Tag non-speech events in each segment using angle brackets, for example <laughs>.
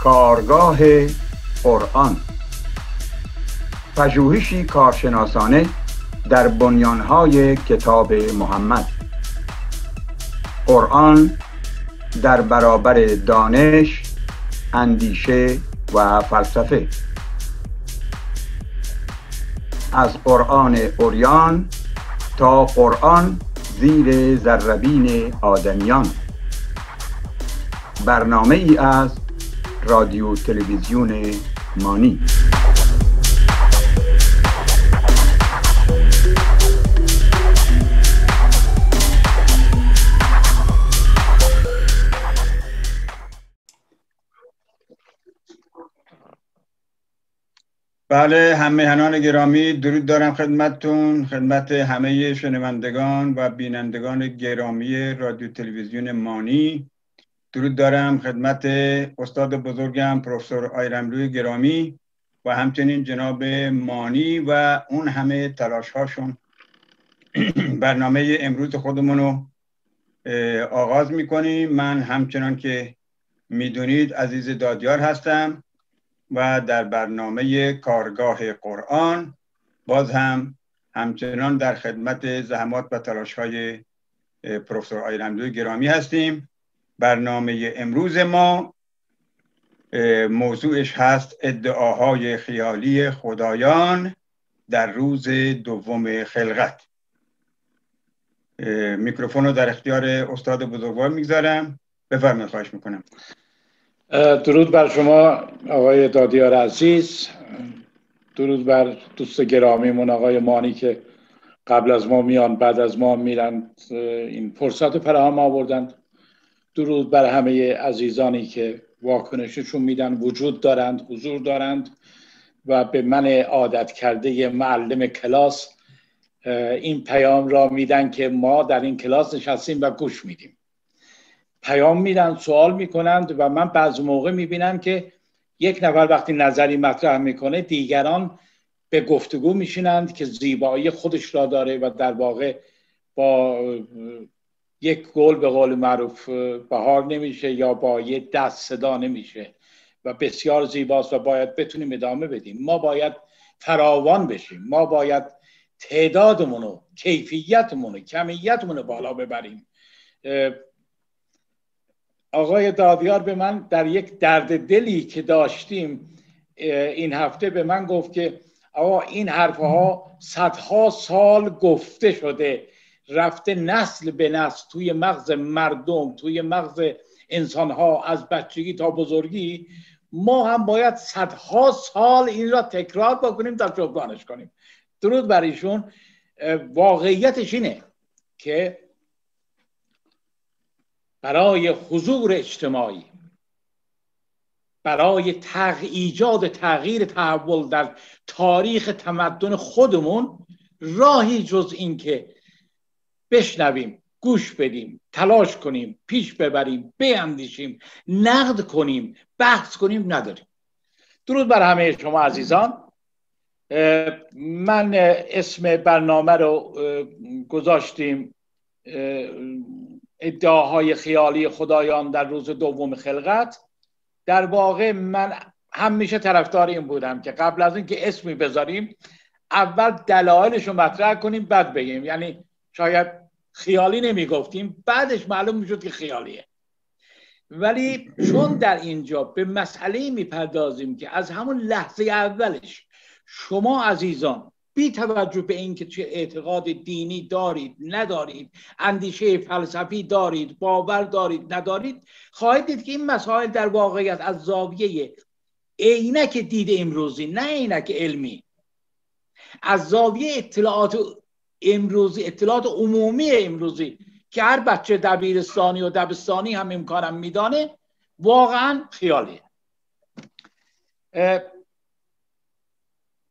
کارگاه قرآن پژوهشی کارشناسانه در بنیانهای کتاب محمد قرآن در برابر دانش، اندیشه و فلسفه از قرآن اوریان تا قرآن زیر زربین آدمیان برنامه ای از رادیو تلویزیون مانی بله هنان گرامی درود دارم خدمتتون خدمت همه شنوندگان و بینندگان گرامی رادیو تلویزیون مانی درود دارم خدمت استاد بزرگم پروفسور آیرملوی گرامی و همچنین جناب مانی و اون همه تلاش هاشون <clears throat> برنامه امروز خودمون رو آغاز میکنیم من همچنان که میدونید عزیز دادیار هستم و در برنامه کارگاه قرآن باز هم همچنان در خدمت زحمات و تلاش های پروفسور آیرملوی گرامی هستیم برنامه امروز ما موضوعش هست ادعاهای خیالی خدایان در روز دوم خلقت میکروفون رو در اختیار استاد بزرگوار میگذارم بفرمایید خواهش میکنم درود بر شما آقای دادیار عزیز درود بر دوست گرامیمون آقای مانی که قبل از ما میان بعد از ما میرند این فرصت فراهم آوردند درود بر همه عزیزانی که واکنششون میدن وجود دارند حضور دارند و به من عادت کرده معلم کلاس این پیام را میدن که ما در این کلاس نشستیم و گوش میدیم پیام میدن سوال میکنند و من بعض موقع میبینم که یک نفر وقتی نظری مطرح میکنه دیگران به گفتگو میشینند که زیبایی خودش را داره و در واقع با یک گل به قول معروف بهار نمیشه یا با یه دست صدا نمیشه و بسیار زیباست و باید بتونیم ادامه بدیم ما باید فراوان بشیم ما باید تعدادمون کیفیتمونو کیفیتمون رو بالا ببریم آقای دادیار به من در یک درد دلی که داشتیم این هفته به من گفت که آقا این حرفها صدها سال گفته شده رفته نسل به نسل توی مغز مردم توی مغز انسان از بچگی تا بزرگی ما هم باید صدها سال این را تکرار بکنیم تا جبرانش کنیم درود بر ایشون واقعیتش اینه که برای حضور اجتماعی برای تغ... ایجاد تغییر تحول در تاریخ تمدن خودمون راهی جز این که بشنویم گوش بدیم تلاش کنیم پیش ببریم بیندیشیم نقد کنیم بحث کنیم نداریم درود بر همه شما عزیزان من اسم برنامه رو گذاشتیم ادعاهای خیالی خدایان در روز دوم خلقت در واقع من همیشه طرفدار این بودم که قبل از اینکه اسمی بذاریم اول دلایلش رو مطرح کنیم بعد بگیم یعنی شاید خیالی نمیگفتیم بعدش معلوم میشد که خیالیه ولی چون در اینجا به مسئله میپردازیم که از همون لحظه اولش شما عزیزان بی توجه به اینکه چه اعتقاد دینی دارید ندارید اندیشه فلسفی دارید باور دارید ندارید خواهید دید که این مسائل در واقعیت از زاویه عینک دید امروزی نه عینک علمی از زاویه اطلاعات امروزی اطلاعات عمومی امروزی که هر بچه دبیرستانی و دبستانی هم امکانم میدانه واقعا خیالیه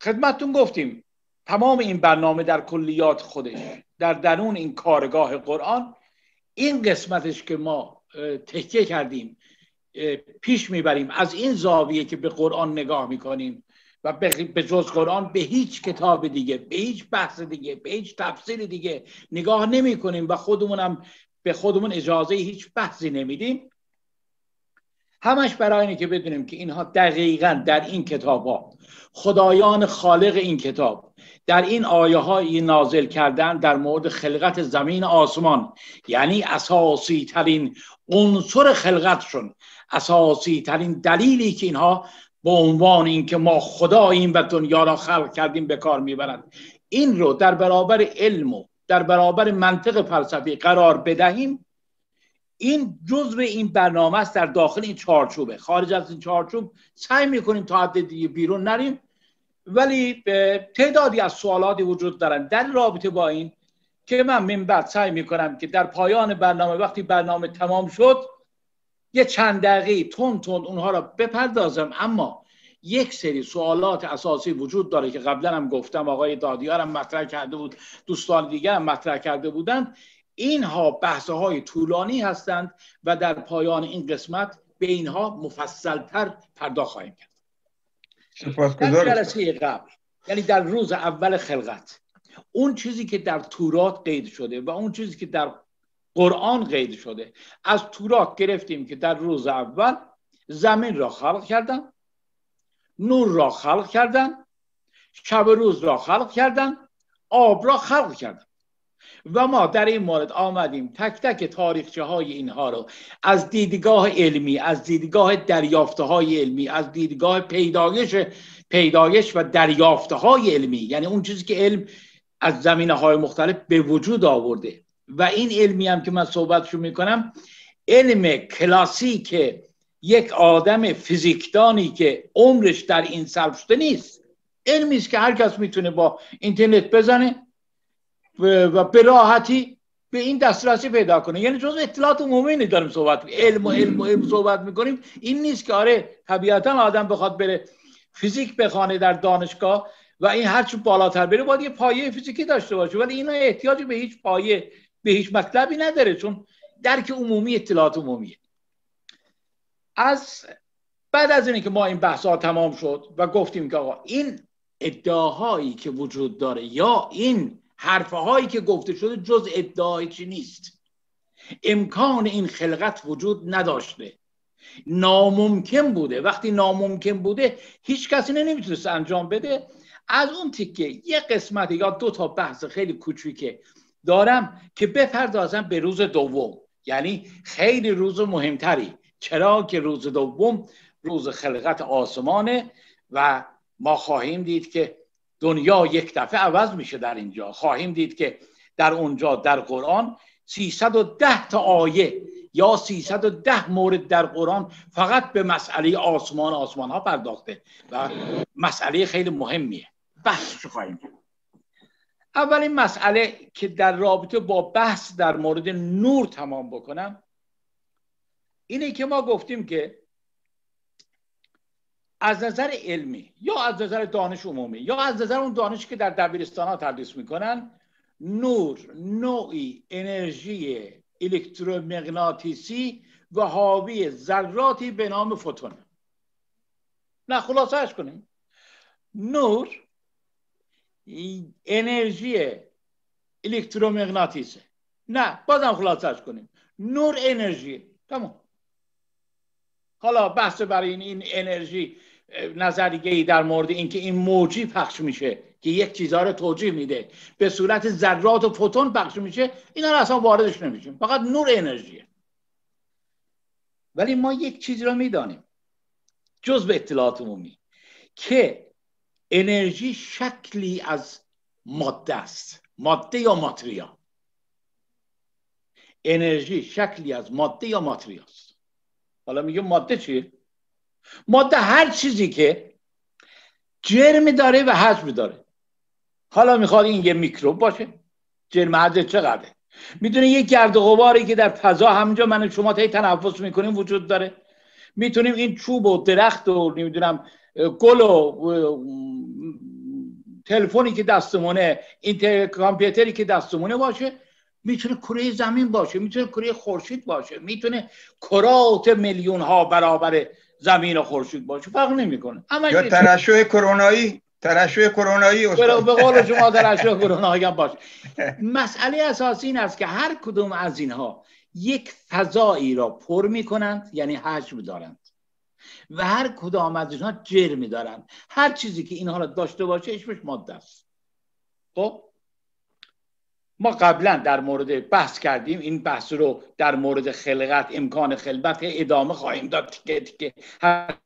خدمتون گفتیم تمام این برنامه در کلیات خودش در درون این کارگاه قرآن این قسمتش که ما تکیه کردیم پیش میبریم از این زاویه که به قرآن نگاه میکنیم و به جز قرآن به هیچ کتاب دیگه به هیچ بحث دیگه به هیچ تفسیر دیگه نگاه نمی کنیم و خودمونم به خودمون اجازه هیچ بحثی نمیدیم همش برای اینه که بدونیم که اینها دقیقا در این کتاب ها خدایان خالق این کتاب در این آیه های نازل کردن در مورد خلقت زمین آسمان یعنی اساسی ترین عنصر خلقتشون اساسی ترین دلیلی که اینها به عنوان اینکه ما خداییم و دنیا را خلق کردیم به کار میبرند این رو در برابر علم و در برابر منطق فلسفی قرار بدهیم این جزء این برنامه است در داخل این چارچوبه خارج از این چارچوب سعی میکنیم تا حد دیگه بیرون نریم ولی تعدادی از سوالاتی وجود دارن در رابطه با این که من من بعد سعی میکنم که در پایان برنامه وقتی برنامه تمام شد یه چند دقیقه تون تون اونها را بپردازم اما یک سری سوالات اساسی وجود داره که قبلا هم گفتم آقای دادیارم مطرح کرده بود دوستان دیگر هم مطرح کرده بودند اینها بحث های طولانی هستند و در پایان این قسمت به اینها مفصلتر پرداخت خواهیم کرد در جلسه قبل یعنی در روز اول خلقت اون چیزی که در تورات قید شده و اون چیزی که در قرآن قید شده از توراک گرفتیم که در روز اول زمین را خلق کردن نور را خلق کردن شب روز را خلق کردن آب را خلق کردن و ما در این مورد آمدیم تک تک تاریخچه های اینها رو از دیدگاه علمی از دیدگاه دریافته های علمی از دیدگاه پیدایش پیدایش و دریافته های علمی یعنی اون چیزی که علم از زمینه های مختلف به وجود آورده و این علمی هم که من صحبتشو میکنم علم کلاسی که یک آدم فیزیکدانی که عمرش در این صرف شده نیست علمی که هر کس میتونه با اینترنت بزنه و به به این دسترسی پیدا کنه یعنی جز اطلاعات عمومی داریم صحبت علم و علم و علم صحبت میکنیم این نیست که آره طبیعتا آدم بخواد بره فیزیک بخوانه در دانشگاه و این هرچی بالاتر بره باید یه پایه فیزیکی داشته باشه ولی اینا احتیاجی به هیچ پایه به هیچ مطلبی نداره چون درک عمومی اطلاعات عمومیه از بعد از اینکه ما این بحث ها تمام شد و گفتیم که آقا این ادعاهایی که وجود داره یا این حرفه که گفته شده جز ادعایی چی نیست امکان این خلقت وجود نداشته ناممکن بوده وقتی ناممکن بوده هیچ کسی نمیتونست انجام بده از اون تیکه یه قسمت یا دو تا بحث خیلی کوچیکه دارم که بپردازم به روز دوم یعنی خیلی روز مهمتری چرا که روز دوم روز خلقت آسمانه و ما خواهیم دید که دنیا یک دفعه عوض میشه در اینجا خواهیم دید که در اونجا در قرآن 310 تا آیه یا 310 مورد در قرآن فقط به مسئله آسمان آسمان ها پرداخته و مسئله خیلی مهمیه بحثش خواهیم کرد اولین مسئله که در رابطه با بحث در مورد نور تمام بکنم اینه که ما گفتیم که از نظر علمی یا از نظر دانش عمومی یا از نظر اون دانشی که در دبیرستان ها تدریس میکنن نور نوعی انرژی الکترومغناطیسی و حاوی ذراتی به نام فوتون نه خلاصهش کنیم نور انرژی الکترومغناطیسه نه بازم خلاصش کنیم نور انرژی تمام حالا بحث برای این, این انرژی نظر ای در مورد اینکه این موجی پخش میشه که یک چیزا رو توجیه میده به صورت ذرات و فوتون پخش میشه اینا رو اصلا واردش نمیشیم فقط نور انرژیه ولی ما یک چیزی رو میدانیم جز به اطلاعات عمومی که انرژی شکلی از ماده است ماده یا ماتریا انرژی شکلی از ماده یا ماتریا است حالا میگه ماده چیه ماده هر چیزی که جرم داره و حجم داره حالا میخواد این یه میکروب باشه جرم حجم چقدره میدونه یک گرد و غباری که در فضا همینجا من شما تایی تنفس میکنیم وجود داره میتونیم این چوب و درخت و نمیدونم گل و تلفنی که دستمونه اینتر کامپیوتری که دستمونه باشه میتونه کره زمین باشه میتونه کره خورشید باشه میتونه کرات میلیون ها برابر زمین و خورشید باشه فرق نمیکنه یا ترشح کرونایی ترشح کرونایی به قول شما ترشح <laughs> کرونایی هم باشه مسئله اساسی این است که هر کدوم از اینها یک فضایی را پر میکنند یعنی حجم دارند و هر کدام از اینها جر میدارن هر چیزی که اینها را داشته باشه اسمش ماده است خب ما قبلا در مورد بحث کردیم این بحث رو در مورد خلقت امکان خلقت ادامه خواهیم داد تیکه تیکه هر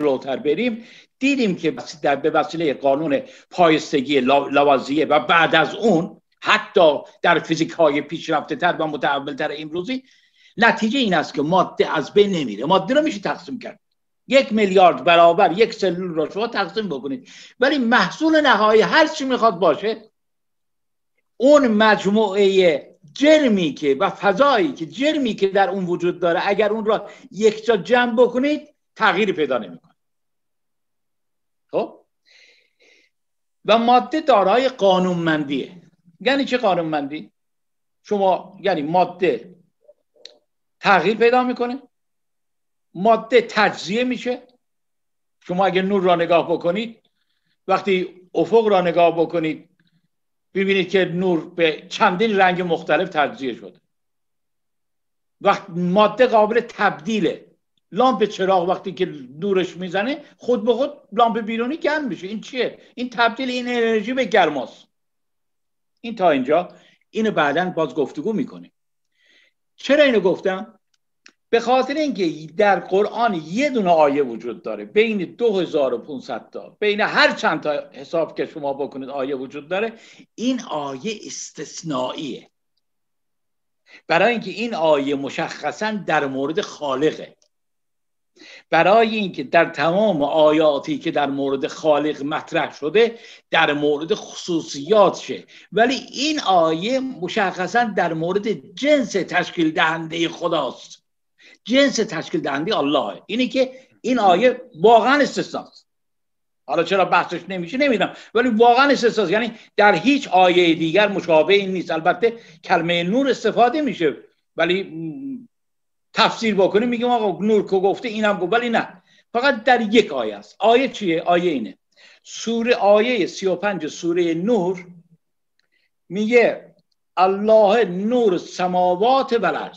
جلوتر بریم دیدیم که در به وسیله قانون پایستگی لوازیه و بعد از اون حتی در فیزیک های پیشرفته تر و متحول تر امروزی نتیجه این است که ماده از بین نمیره ماده رو میشه تقسیم کرد یک میلیارد برابر یک سلول رو شما تقسیم بکنید ولی محصول نهایی هر چی میخواد باشه اون مجموعه جرمی که و فضایی که جرمی که در اون وجود داره اگر اون را یکجا جمع بکنید تغییری پیدا نمیکنه خب و ماده دارای قانونمندیه یعنی چه قانونمندی شما یعنی ماده تغییر پیدا میکنه ماده تجزیه میشه شما اگر نور را نگاه بکنید وقتی افق را نگاه بکنید ببینید که نور به چندین رنگ مختلف تجزیه شده وقت ماده قابل تبدیله لامپ چراغ وقتی که دورش میزنه خود به خود لامپ بیرونی گرم میشه این چیه این تبدیل این انرژی به گرماست این تا اینجا اینو بعدا باز گفتگو میکنیم چرا اینو گفتم به خاطر اینکه در قرآن یه دونه آیه وجود داره بین 2500 تا بین هر چند تا حساب که شما بکنید آیه وجود داره این آیه استثنائیه برای اینکه این آیه مشخصا در مورد خالقه برای اینکه در تمام آیاتی که در مورد خالق مطرح شده در مورد خصوصیات شه ولی این آیه مشخصا در مورد جنس تشکیل دهنده خداست جنس تشکیل دهنده الله اینه که این آیه واقعا استثناست حالا چرا بحثش نمیشه نمیدونم ولی واقعا استثناست یعنی در هیچ آیه دیگر مشابه این نیست البته کلمه نور استفاده میشه ولی تفسیر بکنه میگیم آقا نور که گفته اینم گفت ولی نه فقط در یک آیه است آیه چیه آیه اینه سوره آیه 35 سوره نور میگه الله نور سماوات و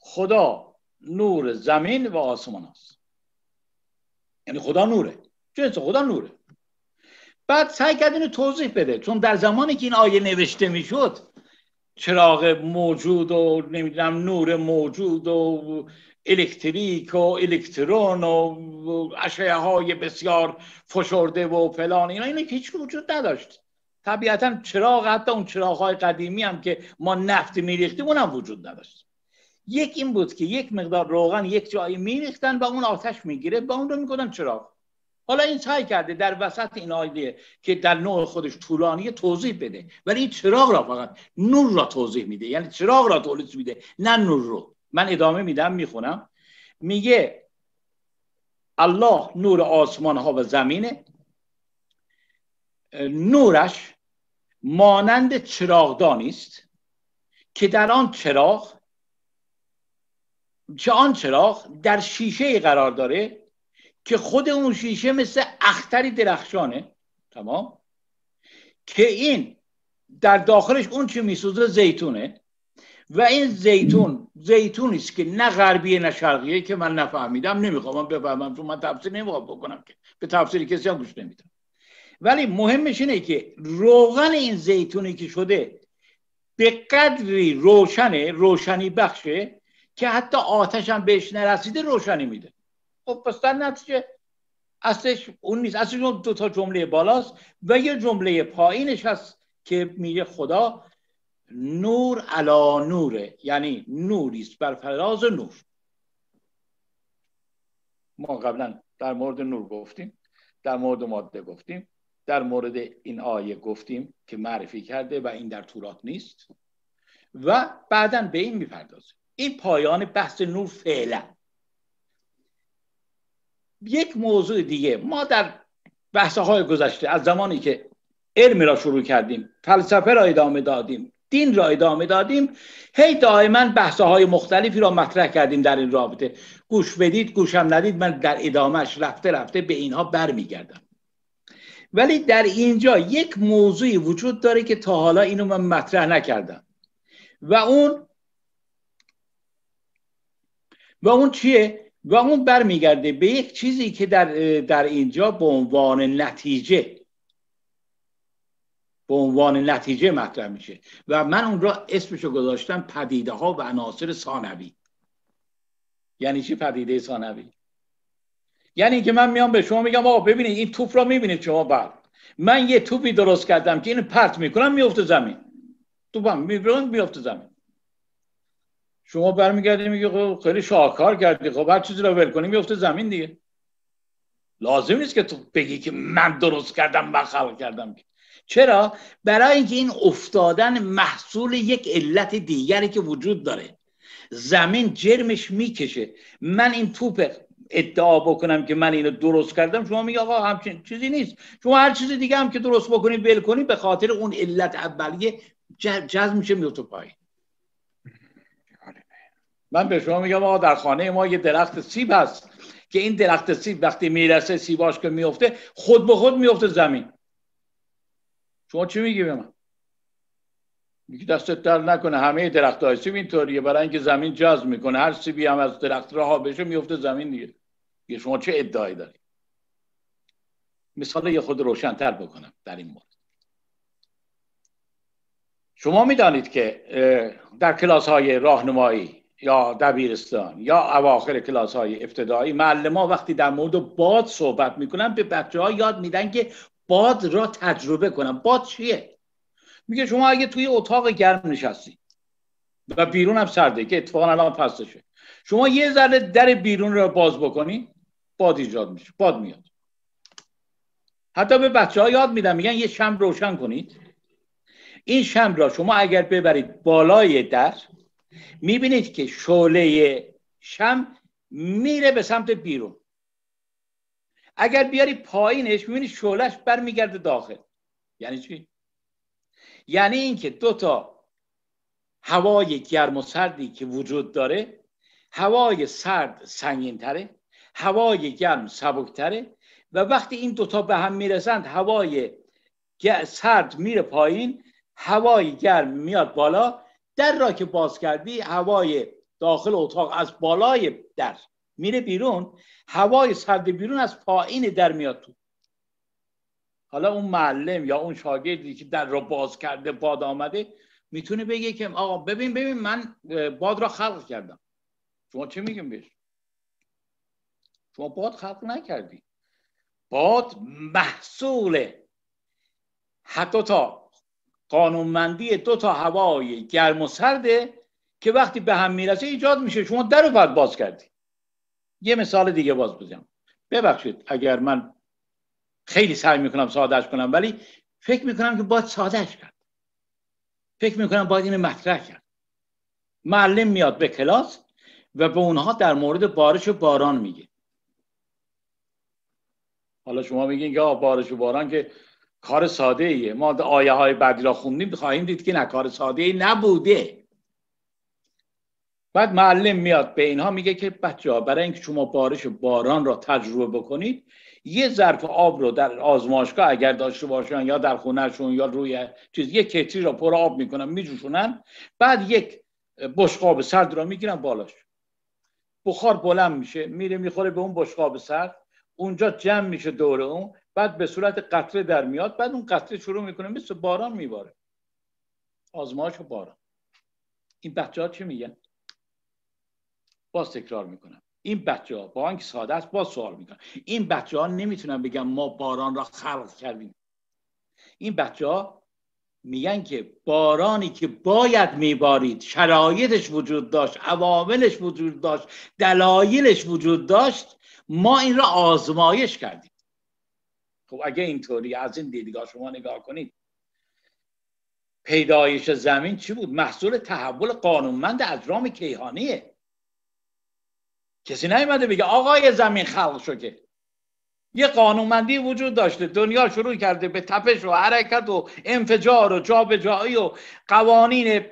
خدا نور زمین و آسمان است یعنی خدا نوره جنس خدا نوره بعد سعی کرد توضیح بده چون در زمانی که این آیه نوشته میشد چراغ موجود و نمیدونم نور موجود و الکتریک و الکترون و اشعه های بسیار فشرده و فلان اینا هیچ وجود نداشت طبیعتا چراغ حتی اون چراغ های قدیمی هم که ما نفت میریختیم اونم وجود نداشت یک این بود که یک مقدار روغن یک جایی میریختن و اون آتش میگیره با اون رو میکنن چراغ حالا این سعی کرده در وسط این آیده که در نوع خودش طولانی توضیح بده ولی این چراغ را فقط نور را توضیح میده یعنی چراغ را توضیح میده نه نور رو من ادامه میدم میخونم میگه الله نور آسمان ها و زمینه نورش مانند چراغدانی است که در آن چراغ که آن چراغ در شیشه قرار داره که خود اون شیشه مثل اختری درخشانه تمام که این در داخلش اون چی میسوزه زیتونه و این زیتون زیتون است که نه غربیه نه شرقیه که من نفهمیدم نمیخوام من بفهمم چون من تفسیر نمیخوام بکنم که به تفسیری کسی هم گوش نمیدم ولی مهمش اینه که روغن این زیتونی که شده به قدری روشنه روشنی بخشه که حتی آتش هم بهش نرسیده روشنی میده خب پس در نتیجه اصلش اون نیست اصلش اون دو تا جمله بالاست و یه جمله پایینش هست که میگه خدا نور علا نوره یعنی نوریست بر فراز نور ما قبلا در مورد نور گفتیم در مورد ماده گفتیم در مورد این آیه گفتیم که معرفی کرده و این در تورات نیست و بعدا به این میپردازیم این پایان بحث نور فعلا یک موضوع دیگه ما در بحث های گذشته از زمانی که علم را شروع کردیم فلسفه را ادامه دادیم دین را ادامه دادیم هی دائما بحث های مختلفی را مطرح کردیم در این رابطه گوش بدید گوشم ندید من در ادامهش رفته رفته به اینها برمیگردم ولی در اینجا یک موضوعی وجود داره که تا حالا اینو من مطرح نکردم و اون و اون چیه و اون برمیگرده به یک چیزی که در, در اینجا به عنوان نتیجه به عنوان نتیجه مطرح میشه و من اون را اسمشو گذاشتم پدیده ها و عناصر ثانوی یعنی چی پدیده ثانوی یعنی که من میام به شما میگم آقا ببینید این توپ را میبینید شما بعد بله. من یه توپی درست کردم که اینو پرت میکنم میفته زمین توپم میبرم میفته زمین شما برمیگردی میگی خب خیلی شاهکار کردی خب هر چیزی رو ول کنی میفته زمین دیگه لازم نیست که تو بگی که من درست کردم و خلق کردم چرا برای اینکه این افتادن محصول یک علت دیگری که وجود داره زمین جرمش میکشه من این توپ ادعا بکنم که من اینو درست کردم شما میگه آقا همچین چیزی نیست شما هر چیزی دیگه هم که درست بکنی بل کنی به خاطر اون علت اولیه جذب میشه میوتو من به شما میگم آقا در خانه ما یه درخت سیب هست که این درخت سیب وقتی میرسه سیباش که میفته خود به خود میفته زمین شما چی میگی به من میگی دستت در نکنه همه درخت های سیب اینطوریه برای اینکه زمین جذب میکنه هر سیبی هم از درخت راه بشه میفته زمین دیگه یه شما چه ادعایی داری مثال یه خود روشنتر بکنم در این مورد شما میدانید که در کلاس های راهنمایی یا دبیرستان یا اواخر کلاس های ابتدایی معلم ها وقتی در مورد باد صحبت میکنن به بچه ها یاد میدن که باد را تجربه کنن باد چیه میگه شما اگه توی اتاق گرم نشستی و بیرون هم سرده که اتفاقا الان پستشه شما یه ذره در بیرون را باز بکنی باد ایجاد میشه باد میاد حتی به بچه ها یاد میدن میگن یه شم روشن کنید این شم را شما اگر ببرید بالای در میبینید که شعله شم میره به سمت بیرون اگر بیاری پایینش میبینی شعلهش برمیگرده داخل یعنی چی یعنی اینکه دو تا هوای گرم و سردی که وجود داره هوای سرد سنگین تره هوای گرم تره و وقتی این دوتا به هم میرسند هوای سرد میره پایین هوای گرم میاد بالا در را که باز کردی هوای داخل اتاق از بالای در میره بیرون هوای سرد بیرون از پایین در میاد تو حالا اون معلم یا اون شاگردی که در را باز کرده باد آمده میتونه بگه که آقا ببین ببین من باد را خلق کردم شما چه میگم بهش شما باد خلق نکردی باد محصول حتی تا قانونمندی دو تا هوای گرم و سرده که وقتی به هم میرسه ایجاد میشه شما در رو باز کردی یه مثال دیگه باز بزنم ببخشید اگر من خیلی سعی میکنم سادهش کنم ولی فکر میکنم که باید سادهش کرد فکر میکنم باید اینو مطرح کرد معلم میاد به کلاس و به اونها در مورد بارش و باران میگه حالا شما میگین که بارش و باران که کار ساده ایه ما آیه های بعدی را خوندیم خواهیم دید که نه کار ساده ای نبوده بعد معلم میاد به اینها میگه که بچه ها برای اینکه شما بارش باران را تجربه بکنید یه ظرف آب رو در آزمایشگاه اگر داشته باشن یا در خونهشون یا روی چیز یه کتری را پر آب میکنن میجوشونن بعد یک بشقاب سرد را میگیرن بالاش بخار بلند میشه میره میخوره به اون بشقاب سرد اونجا جمع میشه دور اون بعد به صورت قطره در میاد بعد اون قطره شروع میکنه مثل باران میباره آزمایش و باران این بچه ها چه میگن باز تکرار میکنم این بچه ها با آنکه ساده است باز سوال میکنم این بچه ها نمیتونن بگن ما باران را خلق کردیم این بچه ها میگن که بارانی که باید میبارید شرایطش وجود داشت عواملش وجود داشت دلایلش وجود داشت ما این را آزمایش کردیم خب اگه اینطوری از این دیدگاه شما نگاه کنید پیدایش زمین چی بود محصول تحول قانونمند اجرام کیهانیه کسی نیومده بگه آقای زمین خلق شده که یه قانونمندی وجود داشته دنیا شروع کرده به تپش و حرکت و انفجار و جابجایی و قوانین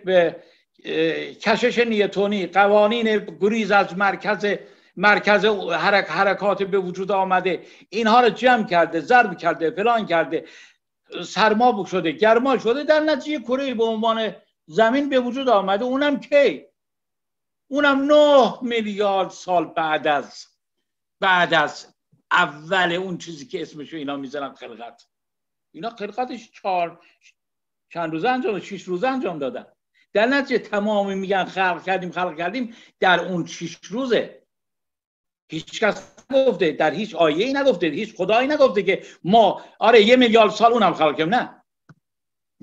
کشش نیتونی قوانین گریز از مرکز مرکز حرک حرکات به وجود آمده اینها رو جمع کرده ضرب کرده فلان کرده سرما شده گرما شده در نتیجه کره به عنوان زمین به وجود آمده اونم کی اونم 9 میلیارد سال بعد از بعد از اول اون چیزی که اسمشو اینا میزنن خلقت اینا خلقتش چهار چند روز انجام شیش روز انجام دادن در نتیجه تمامی میگن خلق کردیم خلق کردیم در اون شیش روزه هیچ کس نگفته در هیچ آیه ای نگفته هیچ خدایی نگفته که ما آره یه میلیارد سال اونم خلق نه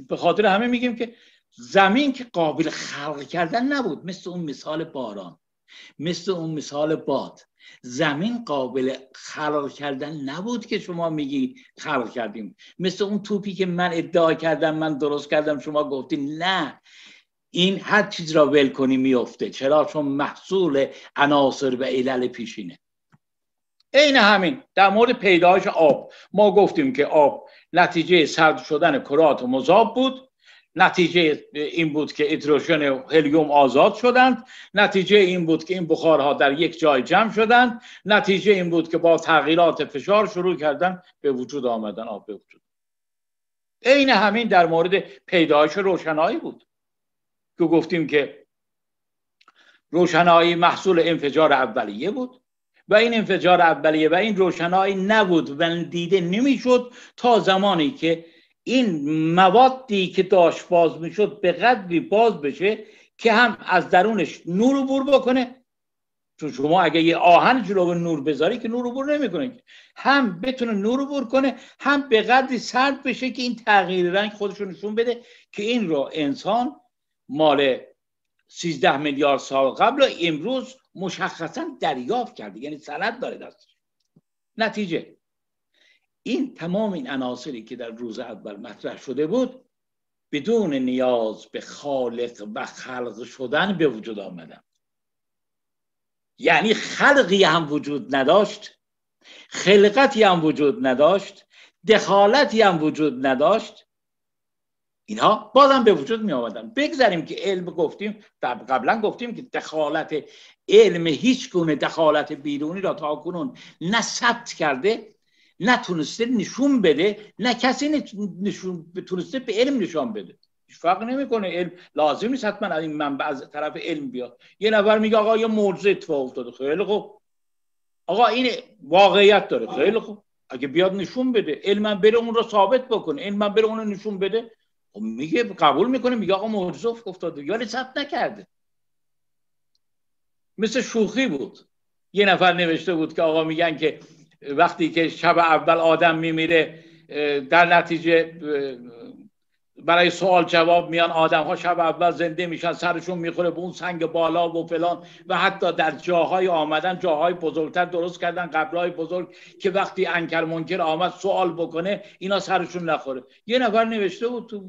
به خاطر همه میگیم که زمین که قابل خلق کردن نبود مثل اون مثال باران مثل اون مثال باد زمین قابل خلق کردن نبود که شما میگی خلق کردیم مثل اون توپی که من ادعا کردم من درست کردم شما گفتین نه این هر چیز را ول کنی میفته چرا چون محصول عناصر و علل پیشینه عین همین در مورد پیدایش آب ما گفتیم که آب نتیجه سرد شدن کرات مذاب بود نتیجه این بود که و هلیوم آزاد شدند نتیجه این بود که این بخارها در یک جای جمع شدند نتیجه این بود که با تغییرات فشار شروع کردن به وجود آمدن آب به وجود عین همین در مورد پیدایش روشنایی بود که گفتیم که روشنایی محصول انفجار اولیه بود و این انفجار اولیه و این روشنایی نبود و دیده نمیشد تا زمانی که این موادی که داشت باز میشد به قدری باز بشه که هم از درونش نور عبور بکنه چون شما اگه یه آهن جلو نور بذاری که نور بور نمیکنه هم بتونه نور بور کنه هم به قدری سرد بشه که این تغییر رنگ خودش نشون بده که این رو انسان مال 13 میلیارد سال قبل و امروز مشخصا دریافت کرده یعنی سند داره دستش نتیجه این تمام این عناصری که در روز اول مطرح شده بود بدون نیاز به خالق و خلق شدن به وجود آمدن یعنی خلقی هم وجود نداشت خلقتی هم وجود نداشت دخالتی هم وجود نداشت اینها بازم به وجود می آمدن بگذاریم که علم گفتیم قبلا گفتیم که دخالت علم هیچ گونه دخالت بیرونی را تا کنون نه ثبت کرده نه تونسته نشون بده نه کسی نشون تونسته به علم نشان بده فقط نمی نمیکنه علم لازم نیست حتما از این منبع از طرف علم بیاد یه نفر میگه آقا یه معجزه اتفاق افتاده خیلی خوب آقا این واقعیت داره خیلی خوب اگه بیاد نشون بده علم بره اون رو ثابت بکنه من بره اون رو نشون بده خب میگه قبول میکنه میگه آقا معجزه افتاده ولی ثبت نکرده مثل شوخی بود یه نفر نوشته بود که آقا میگن که وقتی که شب اول آدم میمیره در نتیجه برای سوال جواب میان آدم ها شب اول زنده میشن سرشون میخوره به اون سنگ بالا و فلان و حتی در جاهای آمدن جاهای بزرگتر درست کردن قبرهای بزرگ که وقتی انکر منکر آمد سوال بکنه اینا سرشون نخوره یه نفر نوشته بود تو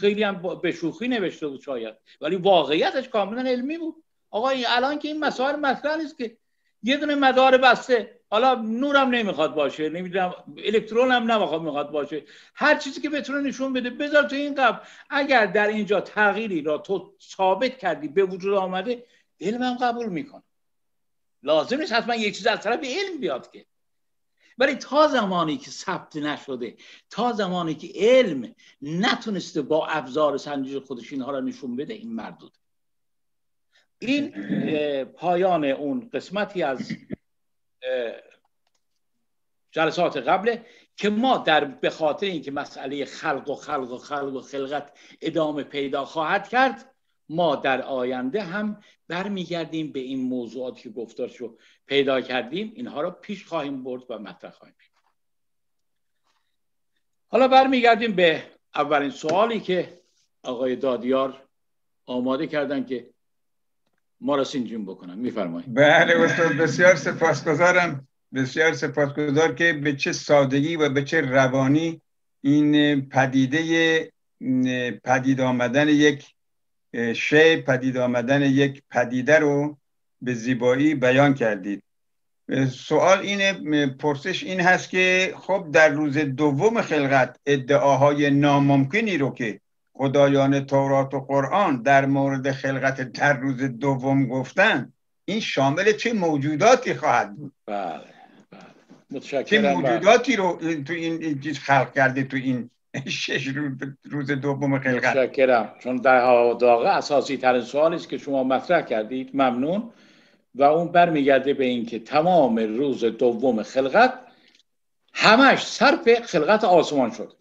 خیلی هم به شوخی نوشته بود شاید ولی واقعیتش کاملا علمی بود آقا الان که این مسائل مطرح نیست که یه دونه مدار بسته حالا نورم نمیخواد باشه نمیدونم الکترون هم نمیخواد میخواد باشه هر چیزی که بتونه نشون بده بذار تو این قبل اگر در اینجا تغییری را تو ثابت کردی به وجود آمده علمم قبول میکنه لازم نیست حتما یک چیز از طرف علم بیاد که ولی تا زمانی که ثبت نشده تا زمانی که علم نتونسته با ابزار سنجش خودش اینها را نشون بده این مردوده. این پایان اون قسمتی از جلسات قبله که ما در به خاطر اینکه مسئله خلق و خلق و خلق و خلقت ادامه پیدا خواهد کرد ما در آینده هم برمیگردیم به این موضوعاتی که گفتارشو رو پیدا کردیم اینها رو پیش خواهیم برد و مطرح خواهیم حالا برمیگردیم به اولین سوالی که آقای دادیار آماده کردن که ما را سینجون بکنم میفرمایید بله استاد بسیار سپاسگزارم بسیار سپاسگزار که به چه سادگی و به چه روانی این پدیده پدید آمدن یک شی پدید آمدن یک پدیده رو به زیبایی بیان کردید سوال اینه پرسش این هست که خب در روز دوم خلقت ادعاهای ناممکنی رو که خدایان تورات و قرآن در مورد خلقت در روز دوم گفتن این شامل چه موجوداتی خواهد بود بله, بله. چه بله. موجوداتی رو تو این چیز خلق کرده تو این <laughs> شش روز, دوم خلقت متشکرم چون در داغه اساسی ترین سوالی است که شما مطرح کردید ممنون و اون برمیگرده به اینکه تمام روز دوم خلقت همش صرف خلقت آسمان شد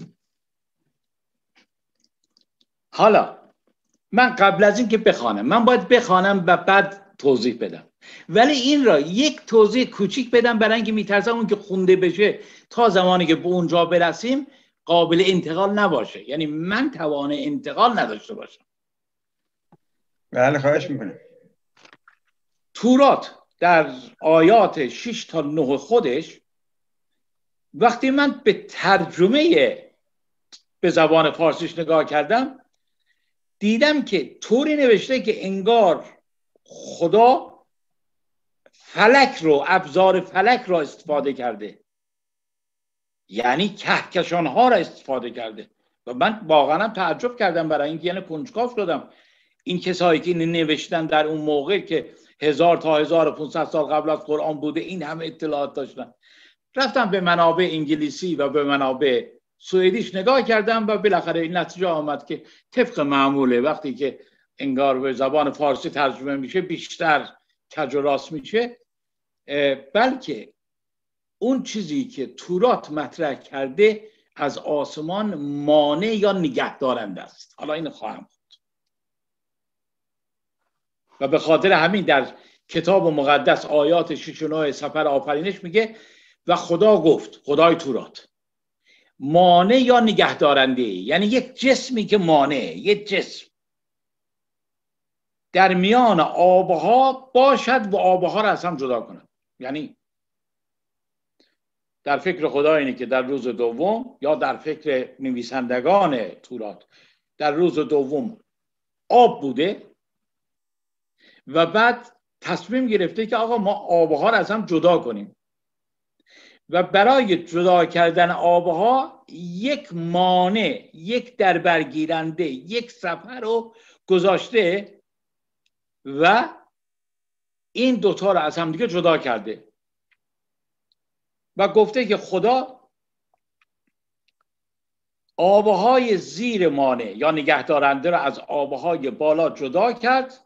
حالا من قبل از اینکه بخوانم من باید بخوانم و بعد توضیح بدم ولی این را یک توضیح کوچیک بدم برای اینکه میترسم اون که خونده بشه تا زمانی که به اونجا برسیم قابل انتقال نباشه یعنی من توان انتقال نداشته باشم بله خواهش میکنم تورات در آیات 6 تا 9 خودش وقتی من به ترجمه به زبان فارسیش نگاه کردم دیدم که طوری نوشته که انگار خدا فلک رو ابزار فلک را استفاده کرده یعنی کهکشان ها را استفاده کرده و من واقعا تعجب کردم برای اینکه یعنی کنجکاو شدم این کسایی که نوشتن در اون موقع که هزار تا هزار و سال قبل از قرآن بوده این همه اطلاعات داشتن رفتم به منابع انگلیسی و به منابع سوئدیش نگاه کردم و بالاخره این نتیجه آمد که طبق معموله وقتی که انگار به زبان فارسی ترجمه میشه بیشتر کج و راست میشه بلکه اون چیزی که تورات مطرح کرده از آسمان مانع یا نگه دارنده است حالا این خواهم بود و به خاطر همین در کتاب مقدس آیات 6 سفر آفرینش میگه و خدا گفت خدای تورات مانع یا نگهدارنده یعنی یک جسمی که مانع یک جسم در میان آبها باشد و آبها را از هم جدا کند یعنی در فکر خدا اینه که در روز دوم یا در فکر نویسندگان تورات در روز دوم آب بوده و بعد تصمیم گرفته که آقا ما آبها را از هم جدا کنیم و برای جدا کردن آبها یک مانع یک دربرگیرنده یک سفر رو گذاشته و این دوتا رو از همدیگه جدا کرده و گفته که خدا آبهای زیر مانع یا نگهدارنده رو از آبهای بالا جدا کرد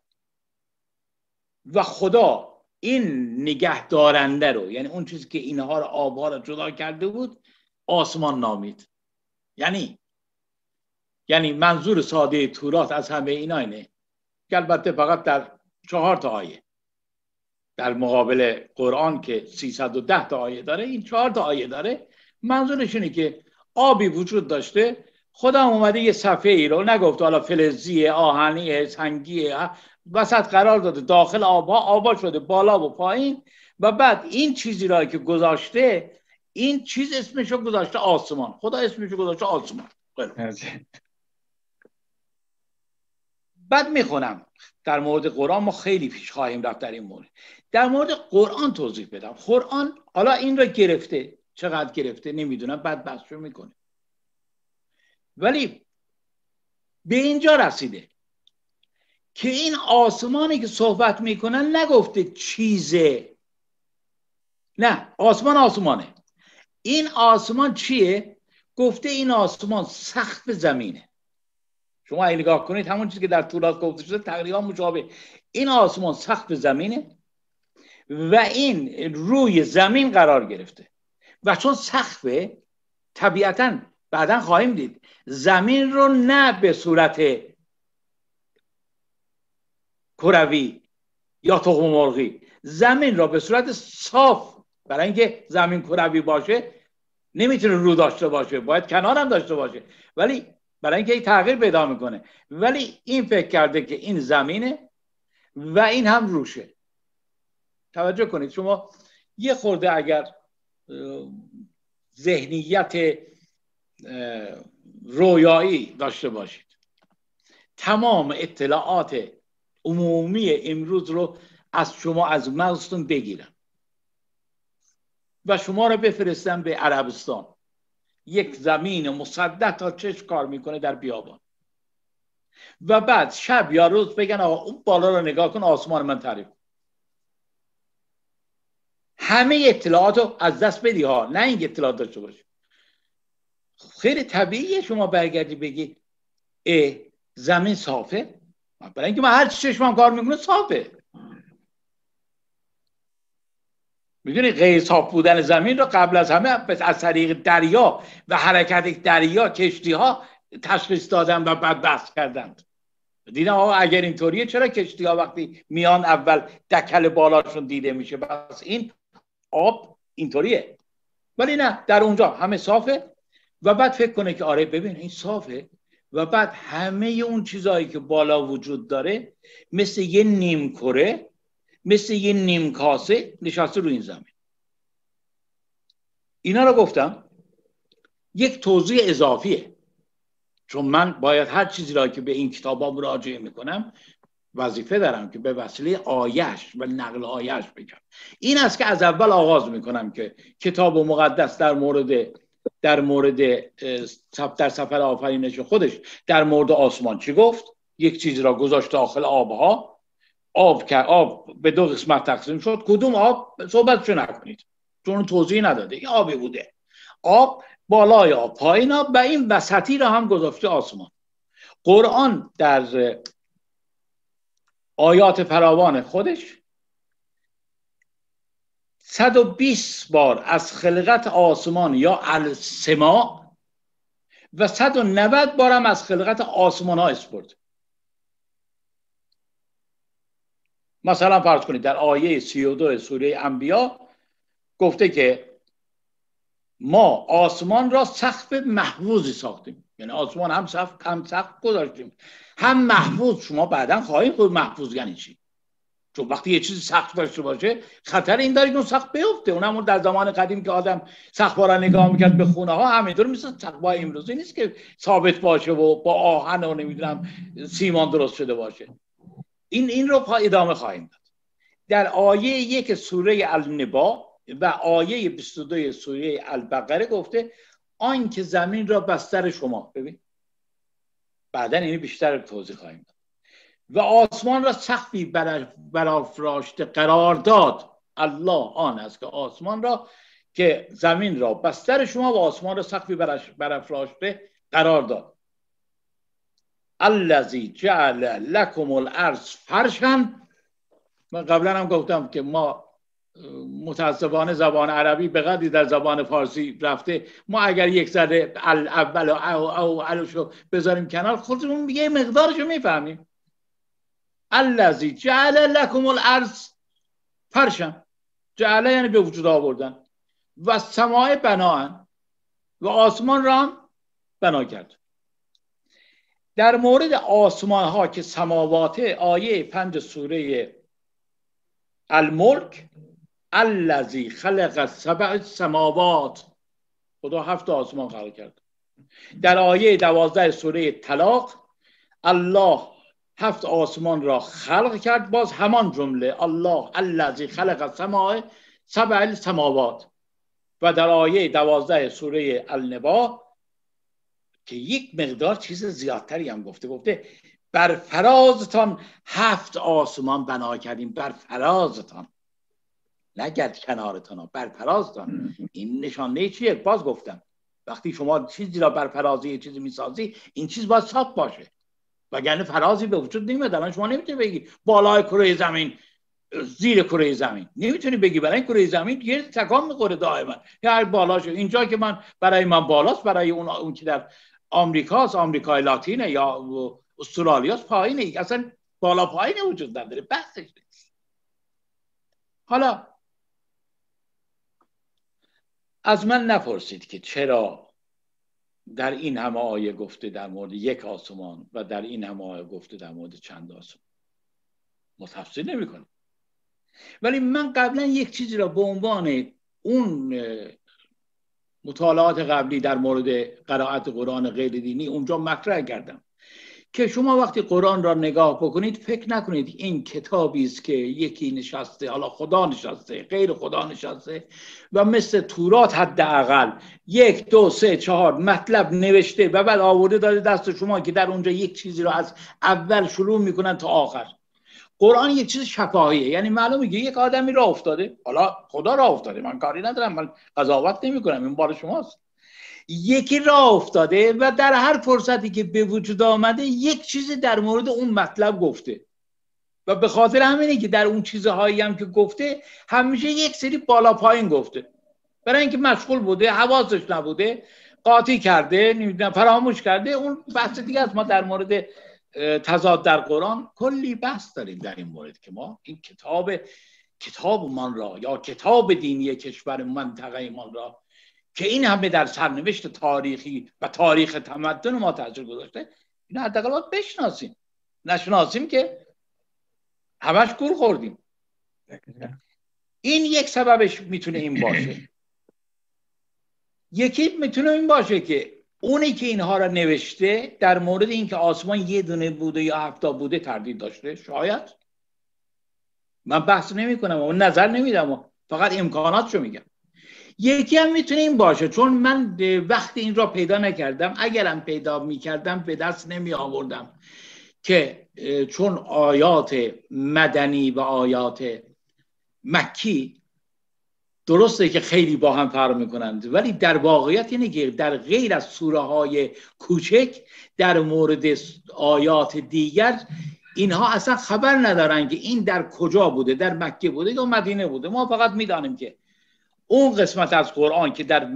و خدا این نگه دارنده رو یعنی اون چیزی که اینها رو آبها رو جدا کرده بود آسمان نامید یعنی یعنی منظور ساده تورات از همه اینا اینه که البته فقط در چهار تا آیه در مقابل قرآن که 310 تا آیه داره این چهار تا آیه داره منظورش اینه که آبی وجود داشته هم اومده یه صفحه ای رو نگفت حالا فلزیه آهنیه سنگیه وسط قرار داده داخل آبها آبا شده بالا و پایین و بعد این چیزی را که گذاشته این چیز اسمش رو گذاشته آسمان خدا اسمش رو گذاشته آسمان بعد میخونم در مورد قرآن ما خیلی پیش خواهیم رفت در این مورد در مورد قرآن توضیح بدم قرآن حالا این را گرفته چقدر گرفته نمیدونم بعد بحثش میکنه ولی به اینجا رسیده که این آسمانی که صحبت میکنن نگفته چیزه نه آسمان آسمانه این آسمان چیه گفته این آسمان سخت زمینه شما اگه نگاه کنید همون چیزی که در تورات گفته شده تقریبا مشابه این آسمان سخت زمینه و این روی زمین قرار گرفته و چون سخته طبیعتا بعدا خواهیم دید زمین رو نه به صورت کروی یا تخم مرغی زمین را به صورت صاف برای اینکه زمین کروی باشه نمیتونه رو داشته باشه باید کنار هم داشته باشه ولی برای اینکه این تغییر پیدا میکنه ولی این فکر کرده که این زمینه و این هم روشه توجه کنید شما یه خورده اگر ذهنیت رویایی داشته باشید تمام اطلاعات عمومی امروز رو از شما از مغزتون بگیرم و شما رو بفرستم به عربستان یک زمین مصدق تا چش کار میکنه در بیابان و بعد شب یا روز بگن آقا اون بالا رو نگاه کن آسمان من تعریف همه اطلاعات رو از دست بدی ها نه این اطلاعات داشته باشی خیلی طبیعیه شما برگردی بگی اه زمین صافه برای اینکه من هر چی کار میکنه صافه میدونی غیر صاف بودن زمین رو قبل از همه از طریق دریا و حرکت دریا کشتی ها تشخیص دادن و بعد بحث کردند دیدم آقا اگر اینطوریه چرا کشتی ها وقتی میان اول دکل بالاشون دیده میشه بس این آب اینطوریه ولی نه در اونجا همه صافه و بعد فکر کنه که آره ببین این صافه و بعد همه اون چیزهایی که بالا وجود داره مثل یه نیم کره مثل یه نیم کاسه نشسته رو این زمین اینا رو گفتم یک توضیح اضافیه چون من باید هر چیزی را که به این کتاب مراجعه میکنم وظیفه دارم که به وسیله آیش و نقل آیش بگم این است که از اول آغاز میکنم که کتاب و مقدس در مورد در مورد در سفر آفرینش خودش در مورد آسمان چی گفت یک چیز را گذاشت داخل آبها آب که آب به دو قسمت تقسیم شد کدوم آب شو نکنید چون توضیح نداده این آبی بوده آب بالای آب پایین آب و این وسطی را هم گذاشته آسمان قرآن در آیات فراوان خودش 120 بار از خلقت آسمان یا السما و 190 هم از خلقت آسمان ها اسپرد مثلا فرض کنید در آیه 32 سوره انبیا گفته که ما آسمان را سقف محفوظی ساختیم یعنی آسمان هم سقف کم سقف گذاشتیم هم محفوظ شما بعدا خواهید خود محفوظ یعنی چون وقتی یه چیزی سخت داشته باشه خطر این داره که اون سخت بیفته اونم در زمان قدیم که آدم سخت بارا نگاه میکرد به خونه ها همینطور مثل سخت با امروزی نیست که ثابت باشه و با آهن و نمیدونم سیمان درست شده باشه این این رو ادامه خواهیم داد در آیه یک سوره النبا و آیه 22 سوره البقره گفته که زمین را بستر شما ببین بعدا این بیشتر توضیح خواهیم و آسمان را سخفی برافراشته قرار داد الله آن است که آسمان را که زمین را بستر شما و آسمان را سخفی برافراشته قرار داد الذی جعل لکم الارض فرشا من قبلا هم گفتم که ما متاسفانه زبان عربی به در زبان فارسی رفته ما اگر یک ذره اول او بذاریم کنار خودمون یه مقدارشو میفهمیم الذی جعل لکم الارض فرشن جعله یعنی به وجود آوردن و سماع بنا و آسمان را هم بنا کرد در مورد آسمان ها که سماوات آیه پنج سوره الملک الذی خلق سبع سماوات خدا هفت آسمان خلق کرد در آیه دوازده سوره طلاق الله هفت آسمان را خلق کرد باز همان جمله الله الذی خلق السماء سبع السماوات و در آیه دوازده سوره النبا که یک مقدار چیز زیادتری هم گفته گفته بر فرازتان هفت آسمان بنا کردیم بر فرازتان نگرد کنارتان ها بر فرازتان این نشانه چیه باز گفتم وقتی شما چیزی را بر فرازی چیزی میسازی این چیز باید صاف باشه وگرنه فرازی به وجود نمیاد الان شما نمیتونی بگی بالای کره زمین زیر کره زمین نمیتونی بگی برای کره زمین یه تکان میخوره دائما هر بالا اینجا که من برای من بالاست برای اون اون که در آمریکاست آمریکای لاتینه یا استرالیاست پایینه اصلا بالا پایین وجود نداره بحثش نیست حالا از من نپرسید که چرا در این همه آیه گفته در مورد یک آسمان و در این همه آیه گفته در مورد چند آسمان ما نمی نمیکنیم ولی من قبلا یک چیزی را به عنوان اون مطالعات قبلی در مورد قرائت قرآن غیر دینی اونجا مطرح کردم که شما وقتی قرآن را نگاه بکنید فکر نکنید این کتابی است که یکی نشسته حالا خدا نشسته غیر خدا نشسته و مثل تورات حداقل یک دو سه چهار مطلب نوشته و بعد آورده داده دست شما که در اونجا یک چیزی را از اول شروع میکنن تا آخر قرآن یک چیز شفاهیه یعنی معلومه که یک آدمی را افتاده حالا خدا را افتاده من کاری ندارم من قضاوت نمیکنم این بار شماست یکی را افتاده و در هر فرصتی که به وجود آمده یک چیزی در مورد اون مطلب گفته و به خاطر همینه که در اون چیزهایی هم که گفته همیشه یک سری بالا پایین گفته برای اینکه مشغول بوده حواسش نبوده قاطی کرده فراموش کرده اون بحث دیگه از ما در مورد تضاد در قرآن کلی بحث داریم در این مورد که ما این کتاب کتاب من را یا کتاب دینی کشور منطقه من را که این همه در سرنوشت تاریخی و تاریخ تمدن ما تاثیر گذاشته اینو حداقل باید بشناسیم نشناسیم که همش گول خوردیم این یک سببش میتونه این باشه یکی میتونه این باشه که اونی که اینها را نوشته در مورد اینکه آسمان یه دونه بوده یا هفتا بوده تردید داشته شاید من بحث نمی کنم و نظر نمیدم و فقط امکاناتشو میگم یکی هم میتونه این باشه چون من وقتی این را پیدا نکردم اگرم پیدا میکردم به دست نمی آوردم که چون آیات مدنی و آیات مکی درسته که خیلی با هم فرق میکنند ولی در واقعیت اینه که در غیر از سوره های کوچک در مورد آیات دیگر اینها اصلا خبر ندارن که این در کجا بوده در مکه بوده یا مدینه بوده ما فقط میدانیم که اون قسمت از قرآن که در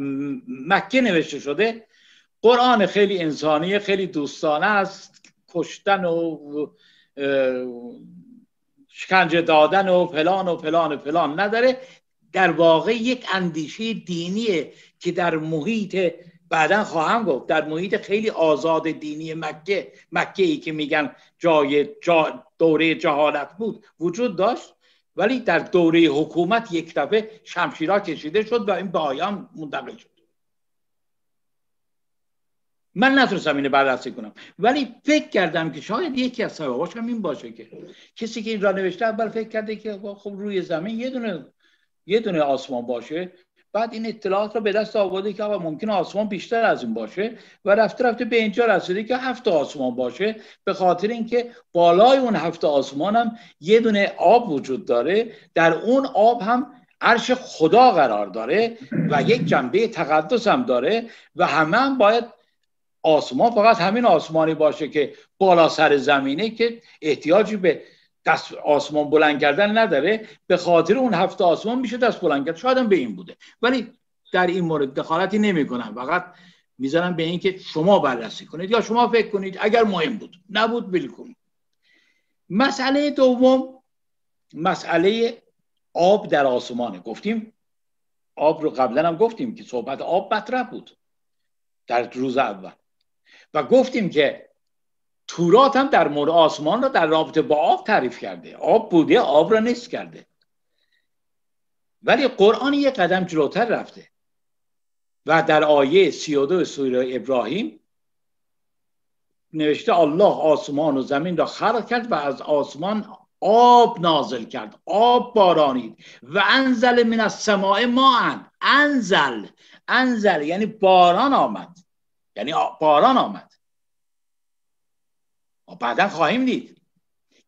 مکه نوشته شده قرآن خیلی انسانی خیلی دوستانه است کشتن و شکنجه دادن و فلان و فلان و فلان نداره در واقع یک اندیشه دینیه که در محیط بعدا خواهم گفت در محیط خیلی آزاد دینی مکه مکه ای که میگن جای دوره جهالت بود وجود داشت ولی در دوره حکومت یک دفعه شمشیرها کشیده شد و این به منتقل شد من نتونستم اینو بررسی کنم ولی فکر کردم که شاید یکی از سبباش هم این باشه که کسی که این را نوشته اول فکر کرده که خب روی زمین یه دونه یه دونه آسمان باشه بعد این اطلاعات رو به دست آورده که آقا ممکن آسمان بیشتر از این باشه و رفته رفته به اینجا رسیده که هفت آسمان باشه به خاطر اینکه بالای اون هفت آسمان هم یه دونه آب وجود داره در اون آب هم عرش خدا قرار داره و یک جنبه تقدس هم داره و همه هم باید آسمان فقط همین آسمانی باشه که بالا سر زمینه که احتیاجی به دست آسمان بلند کردن نداره به خاطر اون هفته آسمان میشه دست بلند کرد شاید هم به این بوده ولی در این مورد دخالتی کنم فقط میذارم به اینکه شما بررسی کنید یا شما فکر کنید اگر مهم بود نبود بلکن مسئله دوم مسئله آب در آسمانه گفتیم آب رو قبلا هم گفتیم که صحبت آب مطرح بود در روز اول و گفتیم که تورات هم در مورد آسمان را در رابطه با آب تعریف کرده آب بوده آب را نصف کرده ولی قرآن یک قدم جلوتر رفته و در آیه 32 سوره ابراهیم نوشته الله آسمان و زمین را خلق کرد و از آسمان آب نازل کرد آب بارانید و انزل من السماء ما انزل انزل یعنی باران آمد یعنی باران آمد بعدا خواهیم دید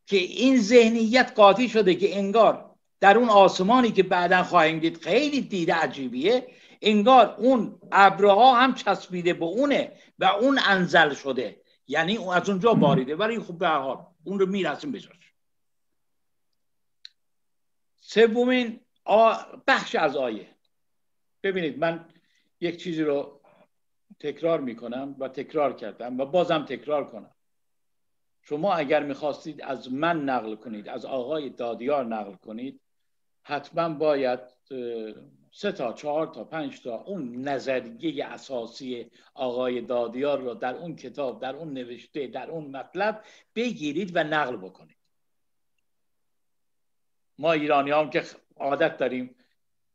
که این ذهنیت قاطی شده که انگار در اون آسمانی که بعدا خواهیم دید خیلی دیده عجیبیه انگار اون ابرها هم چسبیده به اونه و اون انزل شده یعنی از اونجا باریده ولی خب به حال اون رو میرسیم بجاش سومین بخش از آیه ببینید من یک چیزی رو تکرار میکنم و تکرار کردم و بازم تکرار کنم شما اگر میخواستید از من نقل کنید از آقای دادیار نقل کنید حتما باید سه تا چهار تا پنج تا اون نظریه اساسی آقای دادیار را در اون کتاب در اون نوشته در اون مطلب بگیرید و نقل بکنید ما ایرانی هم که عادت داریم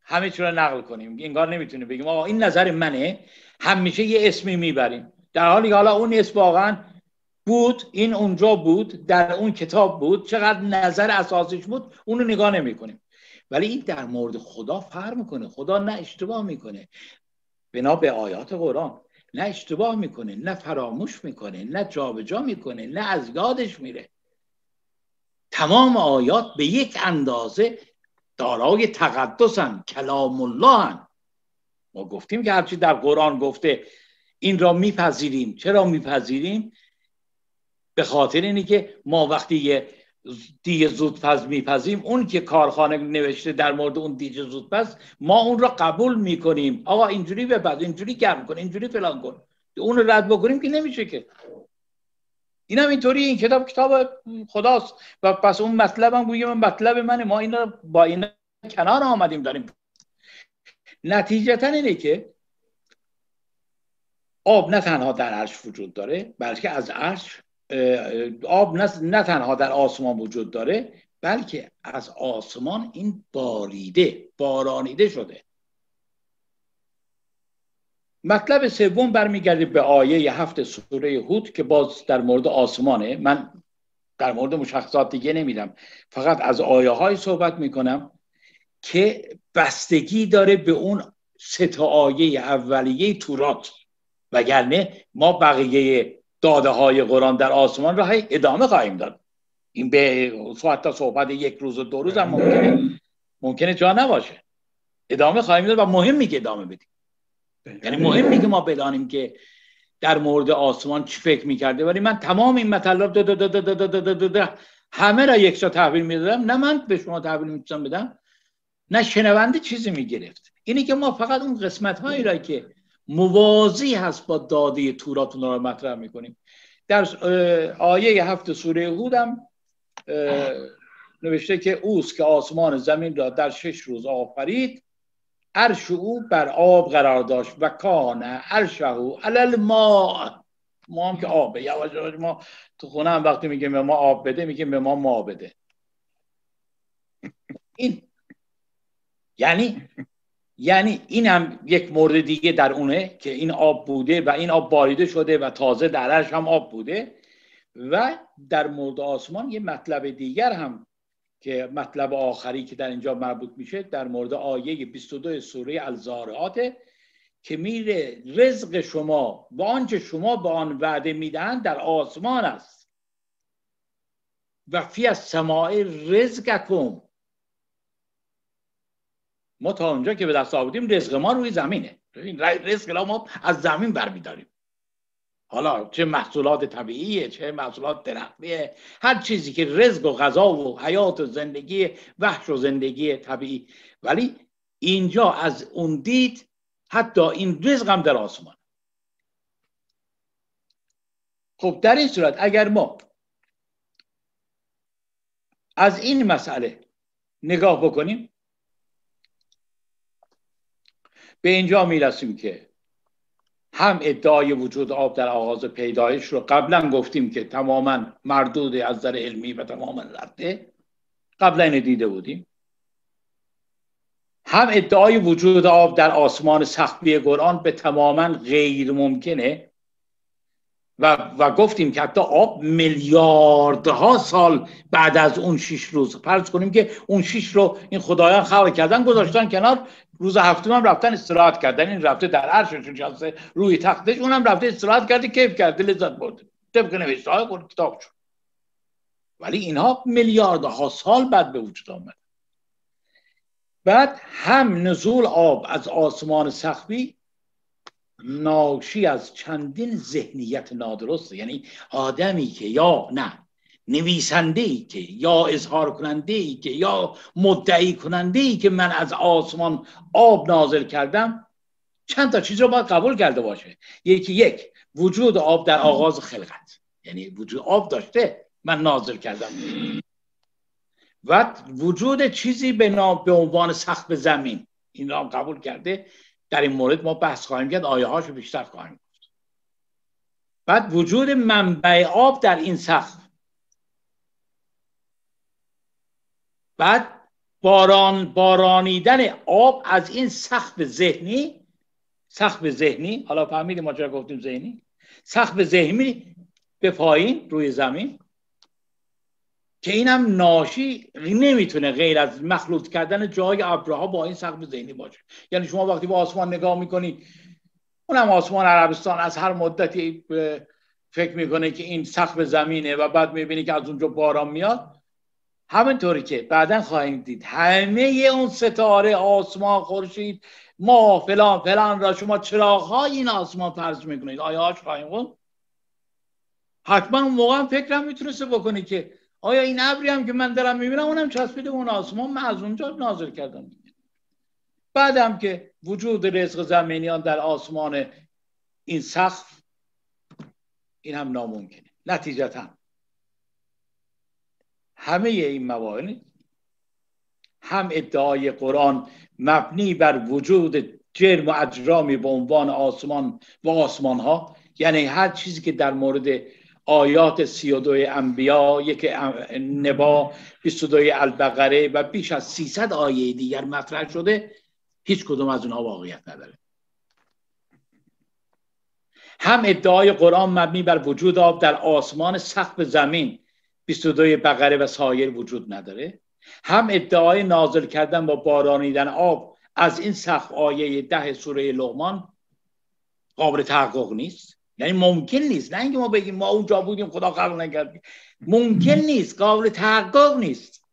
همه چون رو نقل کنیم انگار نمیتونیم بگیم آقا این نظر منه همیشه یه اسمی میبریم در حالی که حالا اون اسم واقعا بود این اونجا بود در اون کتاب بود چقدر نظر اساسیش بود اونو نگاه نمیکنیم ولی این در مورد خدا فرم میکنه خدا نه اشتباه میکنه بنا به آیات قرآن نه اشتباه میکنه نه فراموش میکنه نه جابجا میکنه نه از یادش میره تمام آیات به یک اندازه دارای تقدسن کلام الله هن. ما گفتیم که هرچی در قرآن گفته این را میپذیریم چرا میپذیریم به خاطر اینه که ما وقتی یه زود زودپز میپذیم اون که کارخانه نوشته در مورد اون زود زودپز ما اون را قبول میکنیم آقا اینجوری بپز اینجوری گرم کن اینجوری فلان کن اون رد بکنیم که نمیشه که این هم اینطوری این کتاب کتاب خداست و پس اون مطلب هم من مطلب منه ما این با این کنار آمدیم داریم نتیجتا اینه که آب نه تنها در عرش وجود داره بلکه از عرش آب نه تنها در آسمان وجود داره بلکه از آسمان این باریده بارانیده شده مطلب سوم برمیگرده به آیه هفت سوره هود که باز در مورد آسمانه من در مورد مشخصات دیگه نمیدم فقط از آیه های صحبت میکنم که بستگی داره به اون سه تا آیه اولیه تورات وگرنه ما بقیه داده های قرآن در آسمان را ادامه خواهیم داد این به حتی صحبت یک روز و دو روز هم ممکنه ممکنه جا نباشه ادامه خواهیم داد و مهم میگه ادامه بدیم یعنی مهم میگه ما بدانیم که در مورد آسمان چی فکر میکرده ولی من تمام این مطلب همه را یکجا تحویل میدادم نه من به شما تحویل میتونم بدم نه شنونده چیزی میگرفت اینی که ما فقط اون قسمت هایی را که موازی هست با داده تورات اونا رو مطرح میکنیم در آیه هفت سوره هود نوشته که اوس که آسمان زمین را در شش روز آفرید عرش او بر آب قرار داشت و کان عرش او علل ما ما هم که آبه یواش یواش ما تو خونه هم وقتی میگه به ما آب بده میگه به ما ما بده این یعنی یعنی این هم یک مورد دیگه در اونه که این آب بوده و این آب باریده شده و تازه درش هم آب بوده و در مورد آسمان یه مطلب دیگر هم که مطلب آخری که در اینجا مربوط میشه در مورد آیه 22 سوره الزارعات که میره رزق شما و آنچه شما به آن وعده میدهند در آسمان است و فی از سماع رزقکم ما تا اونجا که به دست آوردیم رزق ما روی زمینه این رزق ما از زمین برمیداریم حالا چه محصولات طبیعیه چه محصولات درختیه هر چیزی که رزق و غذا و حیات و زندگی وحش و زندگی طبیعی ولی اینجا از اون دید حتی این رزق هم در آسمان خب در این صورت اگر ما از این مسئله نگاه بکنیم به اینجا میرسیم که هم ادعای وجود آب در آغاز پیدایش رو قبلا گفتیم که تماما مردود از نظر علمی و تماما رده قبلا اینو دیده بودیم هم ادعای وجود آب در آسمان سخبی قرآن به تماما غیر ممکنه و, و گفتیم که حتی آب میلیاردها سال بعد از اون شیش روز فرض کنیم که اون شیش رو این خدایان خلق کردن گذاشتن کنار روز هفتم هم رفتن استراحت کردن یعنی این رفته در عرشش نشسته روی تختش اونم رفته استراحت کرده کیف کرده لذت برده طبق نوشته های کتاب شد ولی اینها میلیاردها سال بعد به وجود آمد بعد هم نزول آب از آسمان سخبی ناشی از چندین ذهنیت نادرسته یعنی آدمی که یا نه نویسنده ای که یا اظهار کننده ای که یا مدعی کننده ای که من از آسمان آب نازل کردم چند تا چیز رو باید قبول کرده باشه یکی یک وجود آب در آغاز خلقت یعنی وجود آب داشته من نازل کردم و وجود چیزی به, به عنوان سخت زمین این قبول کرده در این مورد ما بحث خواهیم کرد آیه هاشو بیشتر خواهیم بعد وجود منبع آب در این سخت بعد باران بارانیدن آب از این سخت ذهنی سخت ذهنی حالا فهمیدیم ما چرا گفتیم ذهنی سخت ذهنی به پایین روی زمین که اینم ناشی نمیتونه غیر از مخلوط کردن جای ابرها با این سقف ذهنی باشه یعنی شما وقتی به آسمان نگاه میکنید اونم آسمان عربستان از هر مدتی فکر میکنه که این سقف زمینه و بعد میبینی که از اونجا باران میاد همینطوری که بعدا خواهیم دید همه اون ستاره آسمان خورشید ما فلان فلان را شما چراغ این آسمان فرض میکنید آیا هاش خواهیم گفت حتما اون موقع فکرم میتونسته بکنی که آیا این ابری هم که من دارم میبینم اونم چسبیده اون آسمان من از اونجا نازل کردم بعدم که وجود رزق زمینیان در آسمان این سخف این هم ناممکنه هم همه این موارد هم ادعای قرآن مبنی بر وجود جرم و اجرامی به عنوان آسمان و آسمان ها یعنی هر چیزی که در مورد آیات 32 انبیا یک نبا دوی البقره و بیش از 300 آیه دیگر مطرح شده هیچ کدوم از اونها واقعیت نداره هم ادعای قرآن مبنی بر وجود آب در آسمان سقف زمین 22 بقره و سایر وجود نداره هم ادعای نازل کردن با بارانیدن آب از این سخف آیه ده سوره لغمان قابل تحقق نیست یعنی ممکن نیست نه اینکه ما بگیم ما اونجا بودیم خدا خلق نکرد ممکن نیست قابل تحقق نیست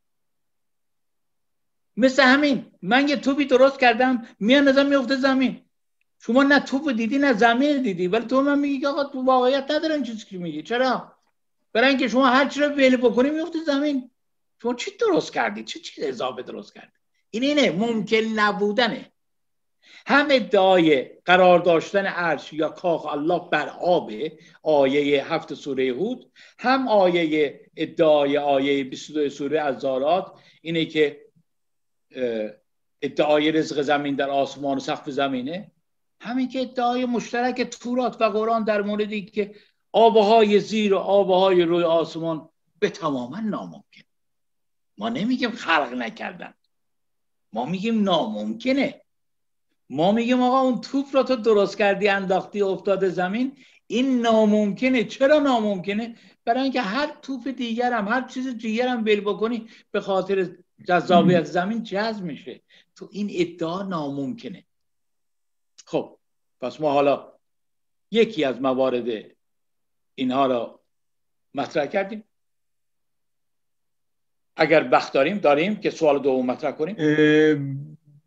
مثل همین من یه توپی درست کردم میان ازم میفته زمین شما نه توپ دیدی نه زمین دیدی ولی تو من میگی آقا تو واقعیت ندارن چیزی که میگی چرا برن که شما هر چی رو بکنیم بکنی میفتی زمین شما چی درست کردی چه چیز اضافه درست کردی این اینه ممکن نبودنه هم ادعای قرار داشتن عرش یا کاخ الله بر آب آیه هفت سوره هود هم آیه ادعای آیه 22 سوره از زارات اینه که ادعای رزق زمین در آسمان و سقف زمینه همین که ادعای مشترک تورات و قرآن در موردی که آبه های زیر و آبه های روی آسمان به تماما ناممکن ما نمیگیم خلق نکردن ما میگیم ناممکنه ما میگیم آقا اون توپ را تو درست کردی انداختی افتاد زمین این ناممکنه چرا ناممکنه برای اینکه هر توپ دیگر هر چیز دیگرم هم بکنی به خاطر جذابیت زمین جذب میشه تو این ادعا ناممکنه خب پس ما حالا یکی از موارد اینها را مطرح کردیم اگر بخت داریم داریم که سوال دوم مطرح کنیم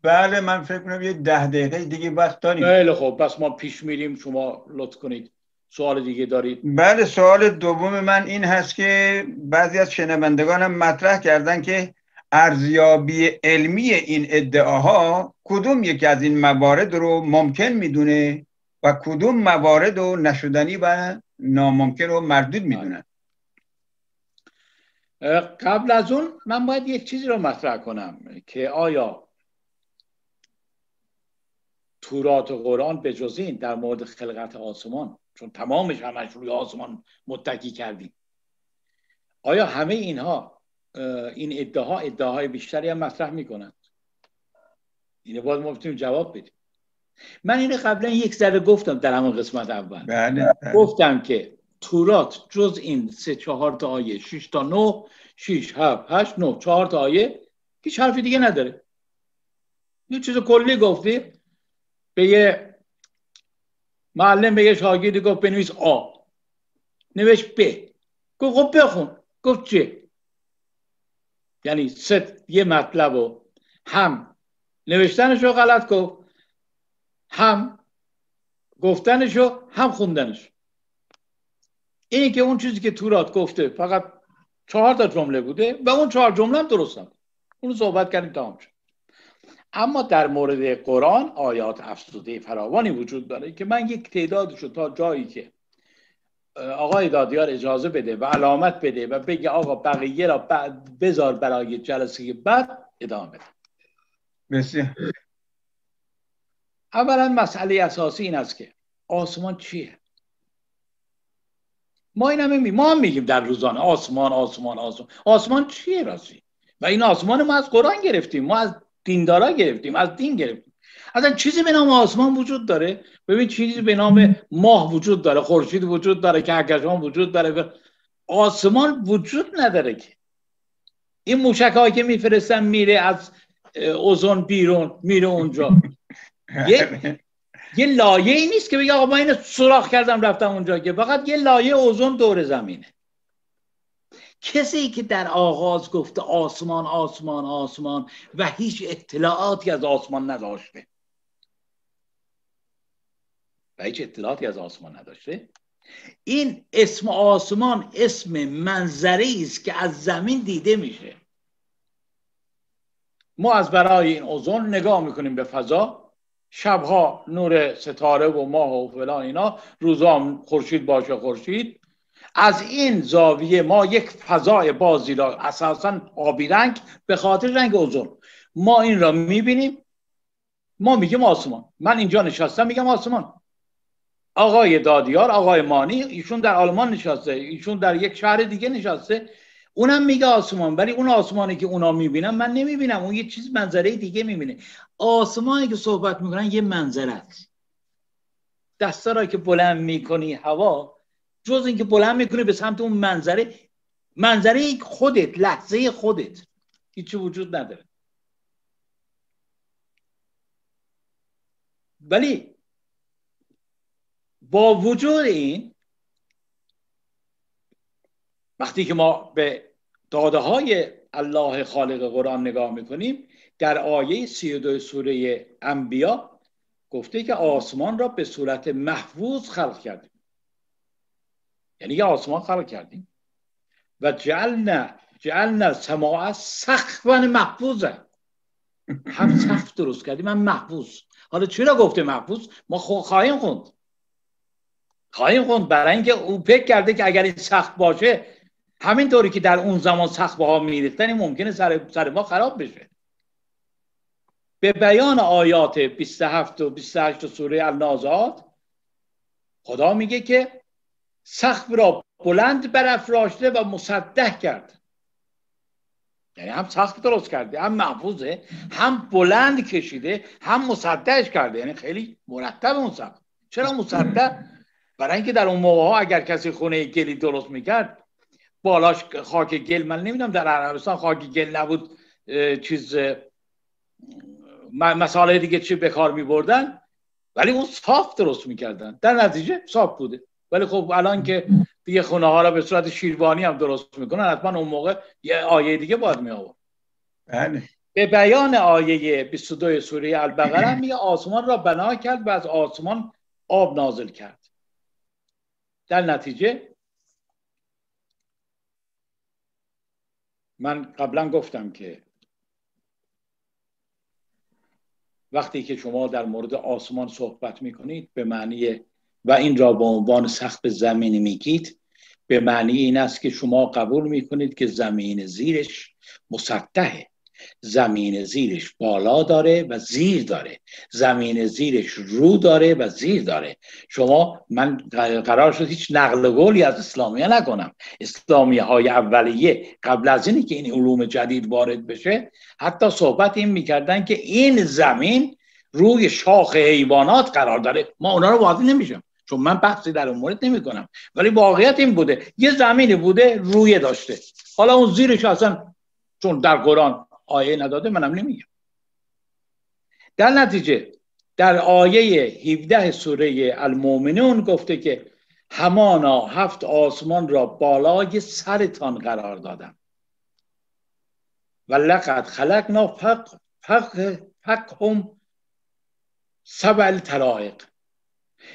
بله من فکر کنم یه ده دقیقه دیگه وقت داریم بله خب پس ما پیش میریم شما لطف کنید سوال دیگه دارید بله سوال دوم من این هست که بعضی از شنوندگانم مطرح کردن که ارزیابی علمی این ادعاها کدوم یکی از این موارد رو ممکن میدونه و کدوم موارد رو نشدنی و ناممکن رو مردود آره. میدونن قبل از اون من باید یک چیزی رو مطرح کنم که آیا تورات و قرآن به جزین این در مورد خلقت آسمان چون تمامش همش روی آسمان متکی کردیم آیا همه اینها این ادعاها ادعاهای بیشتری هم مطرح میکنند اینه باز ما جواب بدیم من اینو قبلا یک ذره گفتم در همون قسمت اول بله. بله. گفتم که تورات جز این سه چهار تا آیه 6 تا 9 6 7 8 9 4 تا آیه هیچ حرفی دیگه نداره یه چیز کلی گفتی به یه معلم به یه شاگردی گفت بنویس آ نوشت ب گفت خب بخون گفت چه یعنی ست یه مطلب رو هم نوشتنش رو غلط گفت هم گفتنش هم خوندنش اینی که اون چیزی که تورات گفته فقط چهار تا جمله بوده و اون چهار جمله هم درست هم. اون صحبت کردیم تمام شد اما در مورد قرآن آیات افسوده فراوانی وجود داره که من یک تعدادش تا جایی که آقای دادیار اجازه بده و علامت بده و بگه آقا بقیه را بذار برای جلسه بعد ادامه بده مرسی اولا مسئله اساسی این است که آسمان چیه ما این همه ما میگیم در روزانه آسمان آسمان آسمان آسمان چیه راستی و این آسمان ما از قرآن گرفتیم ما از دیندارا گرفتیم از دین گرفتیم اصلا چیزی به نام آسمان وجود داره ببین چیزی به نام ماه وجود داره خورشید وجود داره کهکشان وجود داره آسمان وجود نداره که این موشک که میفرستن میره از اوزون بیرون میره اونجا یه یه لایه ای نیست که بگه آقا من اینو کردم رفتم اونجا که فقط یه لایه اوزون دور زمینه کسی که در آغاز گفته آسمان آسمان آسمان و هیچ اطلاعاتی از آسمان نداشته و هیچ اطلاعاتی از آسمان نداشته این اسم آسمان اسم منظری است که از زمین دیده میشه ما از برای این اوزون نگاه میکنیم به فضا شبها نور ستاره و ماه و فلان اینا روزا خورشید باشه خورشید از این زاویه ما یک فضای بازی را اساسا آبی رنگ به خاطر رنگ اوزون ما این را میبینیم ما میگیم آسمان من اینجا نشستم میگم آسمان آقای دادیار آقای مانی ایشون در آلمان نشسته ایشون در یک شهر دیگه نشسته اونم میگه آسمان ولی اون آسمانی که اونا میبینن من نمیبینم اون یه چیز منظره دیگه میبینه آسمانی که صحبت میکنن یه منظره است دستا را که بلند میکنی هوا جز اینکه بلند میکنی به سمت اون منظره منظره خودت لحظه خودت هیچی وجود نداره ولی با وجود این وقتی که ما به داده های الله خالق قرآن نگاه میکنیم در آیه 32 سوره انبیا گفته که آسمان را به صورت محفوظ خلق کردیم یعنی یه آسمان خلق کردیم و جعلنا جعلنا سماع و محفوظه هم سخف درست کردیم هم محفوظ حالا چرا گفته محفوظ ما خواهیم خوند خواهیم خوند برای اینکه او پک کرده که اگر این سخت باشه همینطوری که در اون زمان سخت ها میریختن این ممکنه سر, ما خراب بشه به بیان آیات 27 و 28 سوره النازعات خدا میگه که سخت را بلند برافراشته و مصدح کرد یعنی هم سخت درست کرده هم محفوظه هم بلند کشیده هم مسدهش کرده یعنی خیلی مرتب اون سخت چرا مصدق برای اینکه در اون موقع ها اگر کسی خونه گلی درست میکرد بالاش خاک گل من نمیدونم در عربستان خاک گل نبود چیز مساله دیگه چی به کار میبردن ولی اون صاف درست میکردن در نتیجه صاف بوده ولی خب الان که دیگه خونه ها را به صورت شیروانی هم درست میکنن حتما اون موقع یه آیه دیگه باید می آورد بله به بیان آیه 22 سوره البقره میگه آسمان را بنا کرد و از آسمان آب نازل کرد در نتیجه من قبلا گفتم که وقتی که شما در مورد آسمان صحبت می کنید به معنی و این را به عنوان سخت زمین میگید به معنی این است که شما قبول می کنید که زمین زیرش مسطحه زمین زیرش بالا داره و زیر داره زمین زیرش رو داره و زیر داره شما من قرار شد هیچ نقل قولی از اسلامیه نکنم اسلامیه های اولیه قبل از اینی که این علوم جدید وارد بشه حتی صحبت این میکردن که این زمین روی شاخ حیوانات قرار داره ما اونا رو واضح نمیشم چون من بحثی در اون مورد نمی کنم ولی واقعیت این بوده یه زمینی بوده روی داشته حالا اون زیرش اصلا چون در قرآن آیه نداده منم نمیگم در نتیجه در آیه 17 سوره المؤمنون گفته که همانا هفت آسمان را بالای سرتان قرار دادم و لقد خلقنا فق فقهم سبل ترائق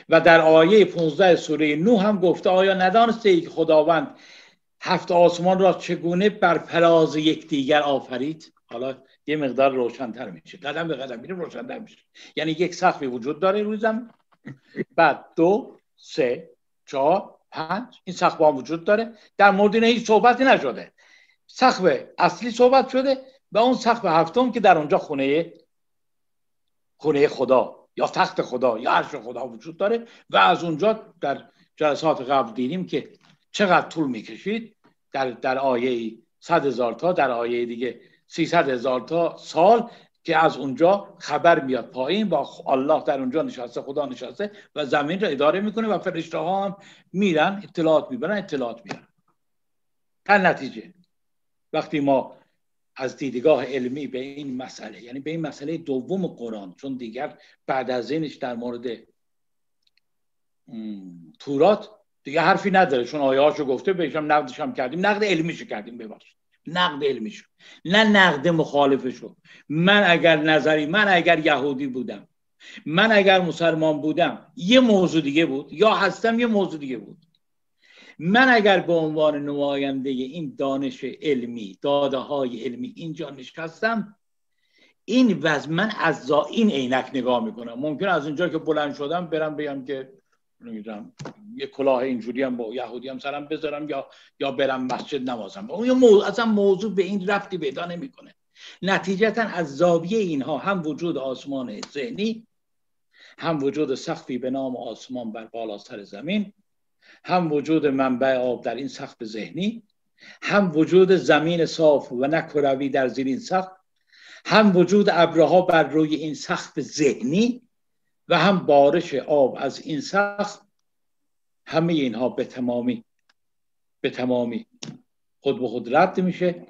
و در آیه 15 سوره نوح هم گفته آیا ندانسته ای که خداوند هفت آسمان را چگونه بر فراز یکدیگر آفرید حالا یه مقدار روشنتر میشه قدم به قدم میره روشنتر میشه یعنی یک سخفی وجود داره روی زمین بعد دو سه چهار پنج این سقف هم وجود داره در مورد این هیچ صحبتی نشده سقف اصلی صحبت شده و اون سقف هفتم که در اونجا خونه خونه خدا یا تخت خدا یا عرش خدا وجود داره و از اونجا در جلسات قبل دیدیم که چقدر طول میکشید در در آیه صد هزار تا در آیه دیگه 300 هزار تا سال که از اونجا خبر میاد پایین با الله در اونجا نشسته خدا نشسته و زمین را اداره میکنه و فرشته ها هم میرن اطلاعات میبرن اطلاعات میرن تن نتیجه وقتی ما از دیدگاه علمی به این مسئله یعنی به این مسئله دوم قرآن چون دیگر بعد از اینش در مورد تورات دیگه حرفی نداره چون آیه هاشو گفته بهشم نقدش هم کردیم نقد علمیشو کردیم ببخشید نقد شد نه نقد شد من اگر نظری من اگر یهودی بودم من اگر مسلمان بودم یه موضوع دیگه بود یا هستم یه موضوع دیگه بود من اگر به عنوان نماینده این دانش علمی داده های علمی اینجا نشستم این وضع من از این عینک نگاه میکنم ممکن از اونجا که بلند شدم برم بگم که نمیدونم یه کلاه اینجوری هم با یهودی هم سرم بذارم یا یا برم مسجد نمازم اون موضوع اصلا موضوع به این رفتی پیدا نمیکنه نتیجتا از زاویه اینها هم وجود آسمان ذهنی هم وجود سخفی به نام آسمان بر بالا سر زمین هم وجود منبع آب در این سخف ذهنی هم وجود زمین صاف و نکروی در زیر این سخف هم وجود ابرها بر روی این سخف ذهنی و هم بارش آب از این سخت همه اینها به تمامی به تمامی خود به خود رد میشه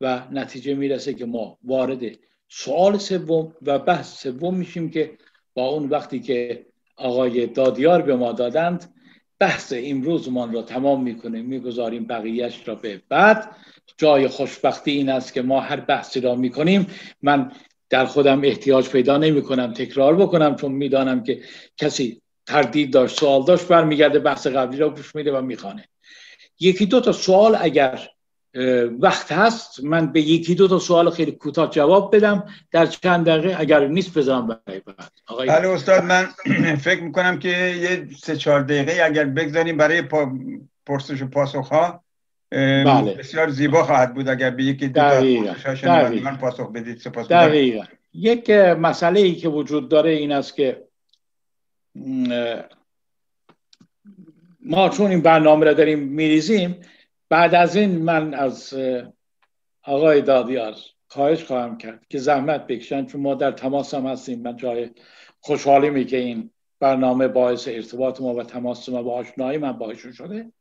و نتیجه میرسه که ما وارد سوال سوم و بحث سوم میشیم که با اون وقتی که آقای دادیار به ما دادند بحث امروز ما را تمام میکنیم میگذاریم بقیهش را به بعد جای خوشبختی این است که ما هر بحثی را میکنیم من در خودم احتیاج پیدا نمی کنم تکرار بکنم چون میدانم که کسی تردید داشت سوال داشت برمیگرده بحث قبلی را گوش میده و میخوانه یکی دو تا سوال اگر وقت هست من به یکی دو تا سوال خیلی کوتاه جواب بدم در چند دقیقه اگر نیست بذارم برای بعد آقای بله استاد من <clears throat> فکر میکنم که یه سه چهار دقیقه اگر بگذاریم برای پرسش و پاسخ ها بله. بسیار زیبا خواهد بود اگر به یکی دو من پاسخ بدید سپاس دقیقا. یک مسئله ای که وجود داره این است که ما چون این برنامه را داریم میریزیم بعد از این من از آقای دادیار خواهش خواهم کرد که زحمت بکشن چون ما در تماس هم هستیم من جای خوشحالی می که این برنامه باعث ارتباط ما و تماس ما و آشنایی من باشون شده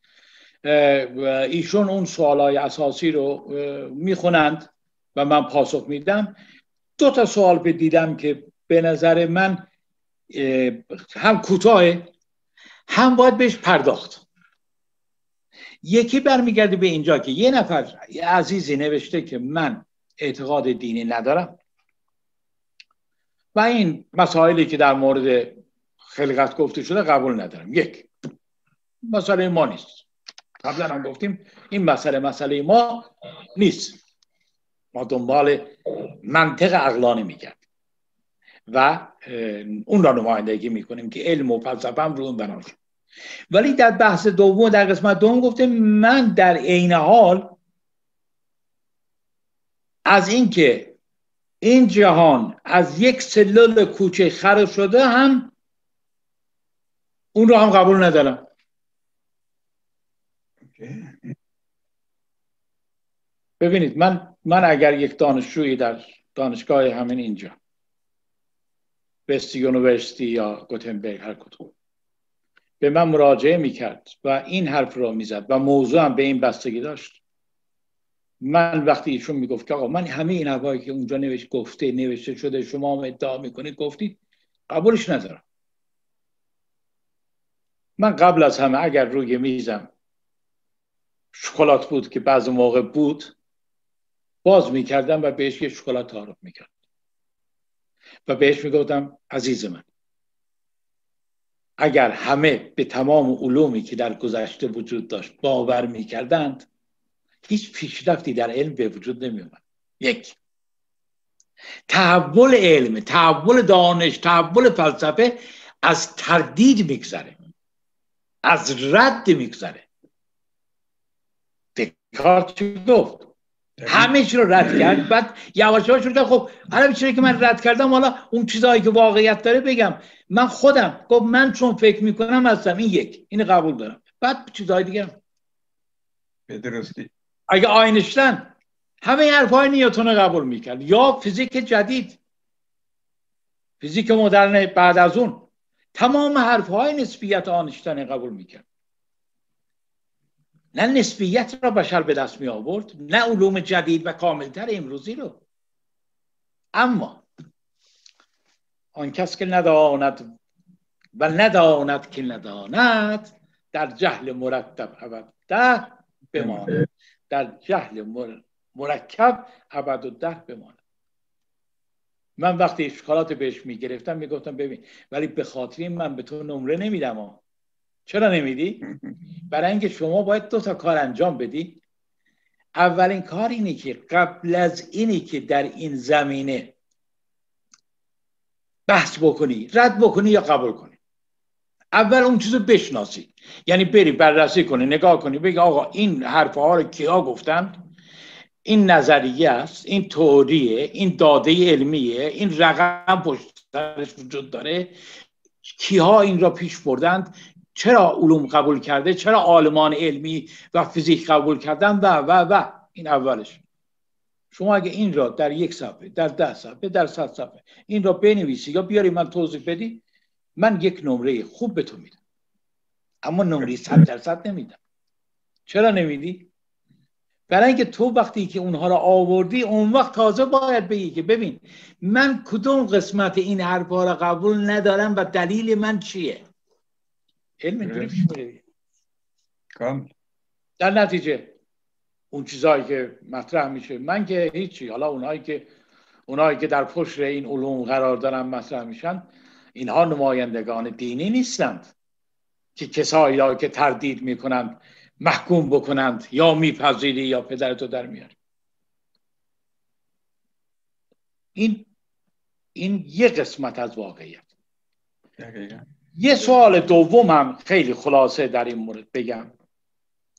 ایشون اون های اساسی رو میخونند و من پاسخ میدم دو تا سوال به دیدم که به نظر من هم کوتاه هم باید بهش پرداخت یکی برمیگرده به اینجا که یه نفر عزیزی نوشته که من اعتقاد دینی ندارم و این مسائلی که در مورد خلقت گفته شده قبول ندارم یک مسئله ما نیست قبلا هم گفتیم این مسئله مسئله ما نیست ما دنبال منطق عقلانی میگرد و اون را نمایندگی میکنیم که علم و فلسفه هم رو اون بنا شد ولی در بحث دوم در قسمت دوم گفته من در عین حال از اینکه این جهان از یک سلول کوچه خراب شده هم اون رو هم قبول ندارم ببینید من من اگر یک دانشجویی در دانشگاه همین اینجا بست یونیورسیتی یا گوتنبرگ هر کدوم به من مراجعه میکرد و این حرف را میزد و موضوع هم به این بستگی داشت من وقتی ایشون میگفت که آقا من همه این حرفایی که اونجا نوشت گفته نوشته شده شما هم ادعا میکنید گفتید قبولش ندارم من قبل از همه اگر روی میزم شکلات بود که بعض موقع بود باز میکردم و بهش یه شکلات تعارف میکردم و بهش میگفتم عزیز من اگر همه به تمام علومی که در گذشته وجود داشت باور میکردند هیچ پیشرفتی در علم به وجود نمیومد یک تحول علم تحول دانش تحول فلسفه از تردید میگذره از رد میگذره دکارت گفت همه چی رو رد کرد بعد یواش یواش شروع خب حالا چیزی که من رد کردم حالا اون چیزهایی که واقعیت داره بگم من خودم گفت من چون فکر میکنم هستم این یک این قبول دارم بعد چیزای دیگه به درستی اگه آینشتن همه حرفهای نیوتون رو قبول میکرد یا فیزیک جدید فیزیک مدرن بعد از اون تمام های نسبیت آینشتن قبول میکرد نه نسبیت را بشر به دست می آورد نه علوم جدید و کاملتر امروزی رو اما آن کس که نداند و نداند که نداند در جهل مرتب عبد ده بماند در جهل مرکب ابد و ده بماند من وقتی اشکالات بهش میگرفتم میگفتم ببین ولی به خاطر من به تو نمره نمیدم چرا نمیدی؟ <laughs> برای اینکه شما باید دو تا کار انجام بدی اولین کار اینه که قبل از اینی که در این زمینه بحث بکنی رد بکنی یا قبول کنی اول اون چیز رو بشناسی یعنی بری بررسی کنی نگاه کنی بگی آقا این حرفه ها رو کیا گفتند این نظریه است این توریه این داده علمیه این رقم پشت وجود داره کیها این را پیش بردند چرا علوم قبول کرده چرا آلمان علمی و فیزیک قبول کردن و و و این اولش شما اگه این را در یک صفحه در ده صفحه در صد صفحه این را بنویسی یا بیاری من توضیح بدی من یک نمره خوب به تو میدم اما نمره صد درصد نمیدم چرا نمیدی برای اینکه تو وقتی که اونها را آوردی اون وقت تازه باید بگی که ببین من کدوم قسمت این حرفها را قبول ندارم و دلیل من چیه علم آره. در نتیجه اون چیزهایی که مطرح میشه من که هیچی حالا اونایی که اونایی که در پشت این علوم قرار دارن مطرح میشن اینها نمایندگان دینی نیستند که کسایی را که تردید میکنند محکوم بکنند یا میپذیری یا پدرتو در میاری این این یه قسمت از واقعیت یه سوال دوم هم خیلی خلاصه در این مورد بگم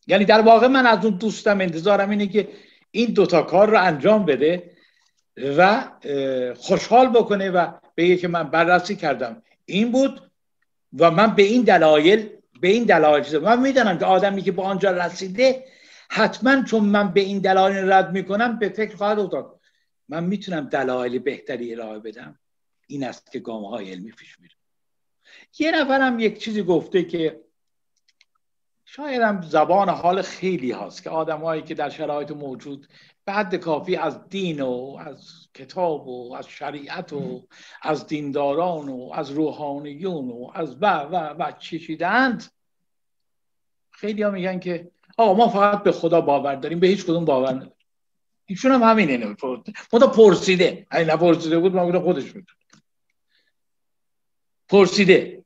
یعنی در واقع من از اون دوستم انتظارم اینه که این دوتا کار رو انجام بده و خوشحال بکنه و بگه که من بررسی کردم این بود و من به این دلایل به این دلایل من میدانم که آدمی که با آنجا رسیده حتما چون من به این دلایل رد میکنم به فکر خواهد افتاد من میتونم دلایل بهتری ارائه بدم این است که گام های علمی پیش میره یه نفرم یک چیزی گفته که شاید هم زبان حال خیلی هاست که آدمایی که در شرایط موجود بعد کافی از دین و از کتاب و از شریعت و از دینداران و از روحانیون و از و و و چشیدند خیلی ها میگن که آقا ما فقط به خدا باور داریم به هیچ کدوم باور نداریم ایشون هم همینه خدا پرسیده اگه نپرسیده بود من خودش بود پرسیده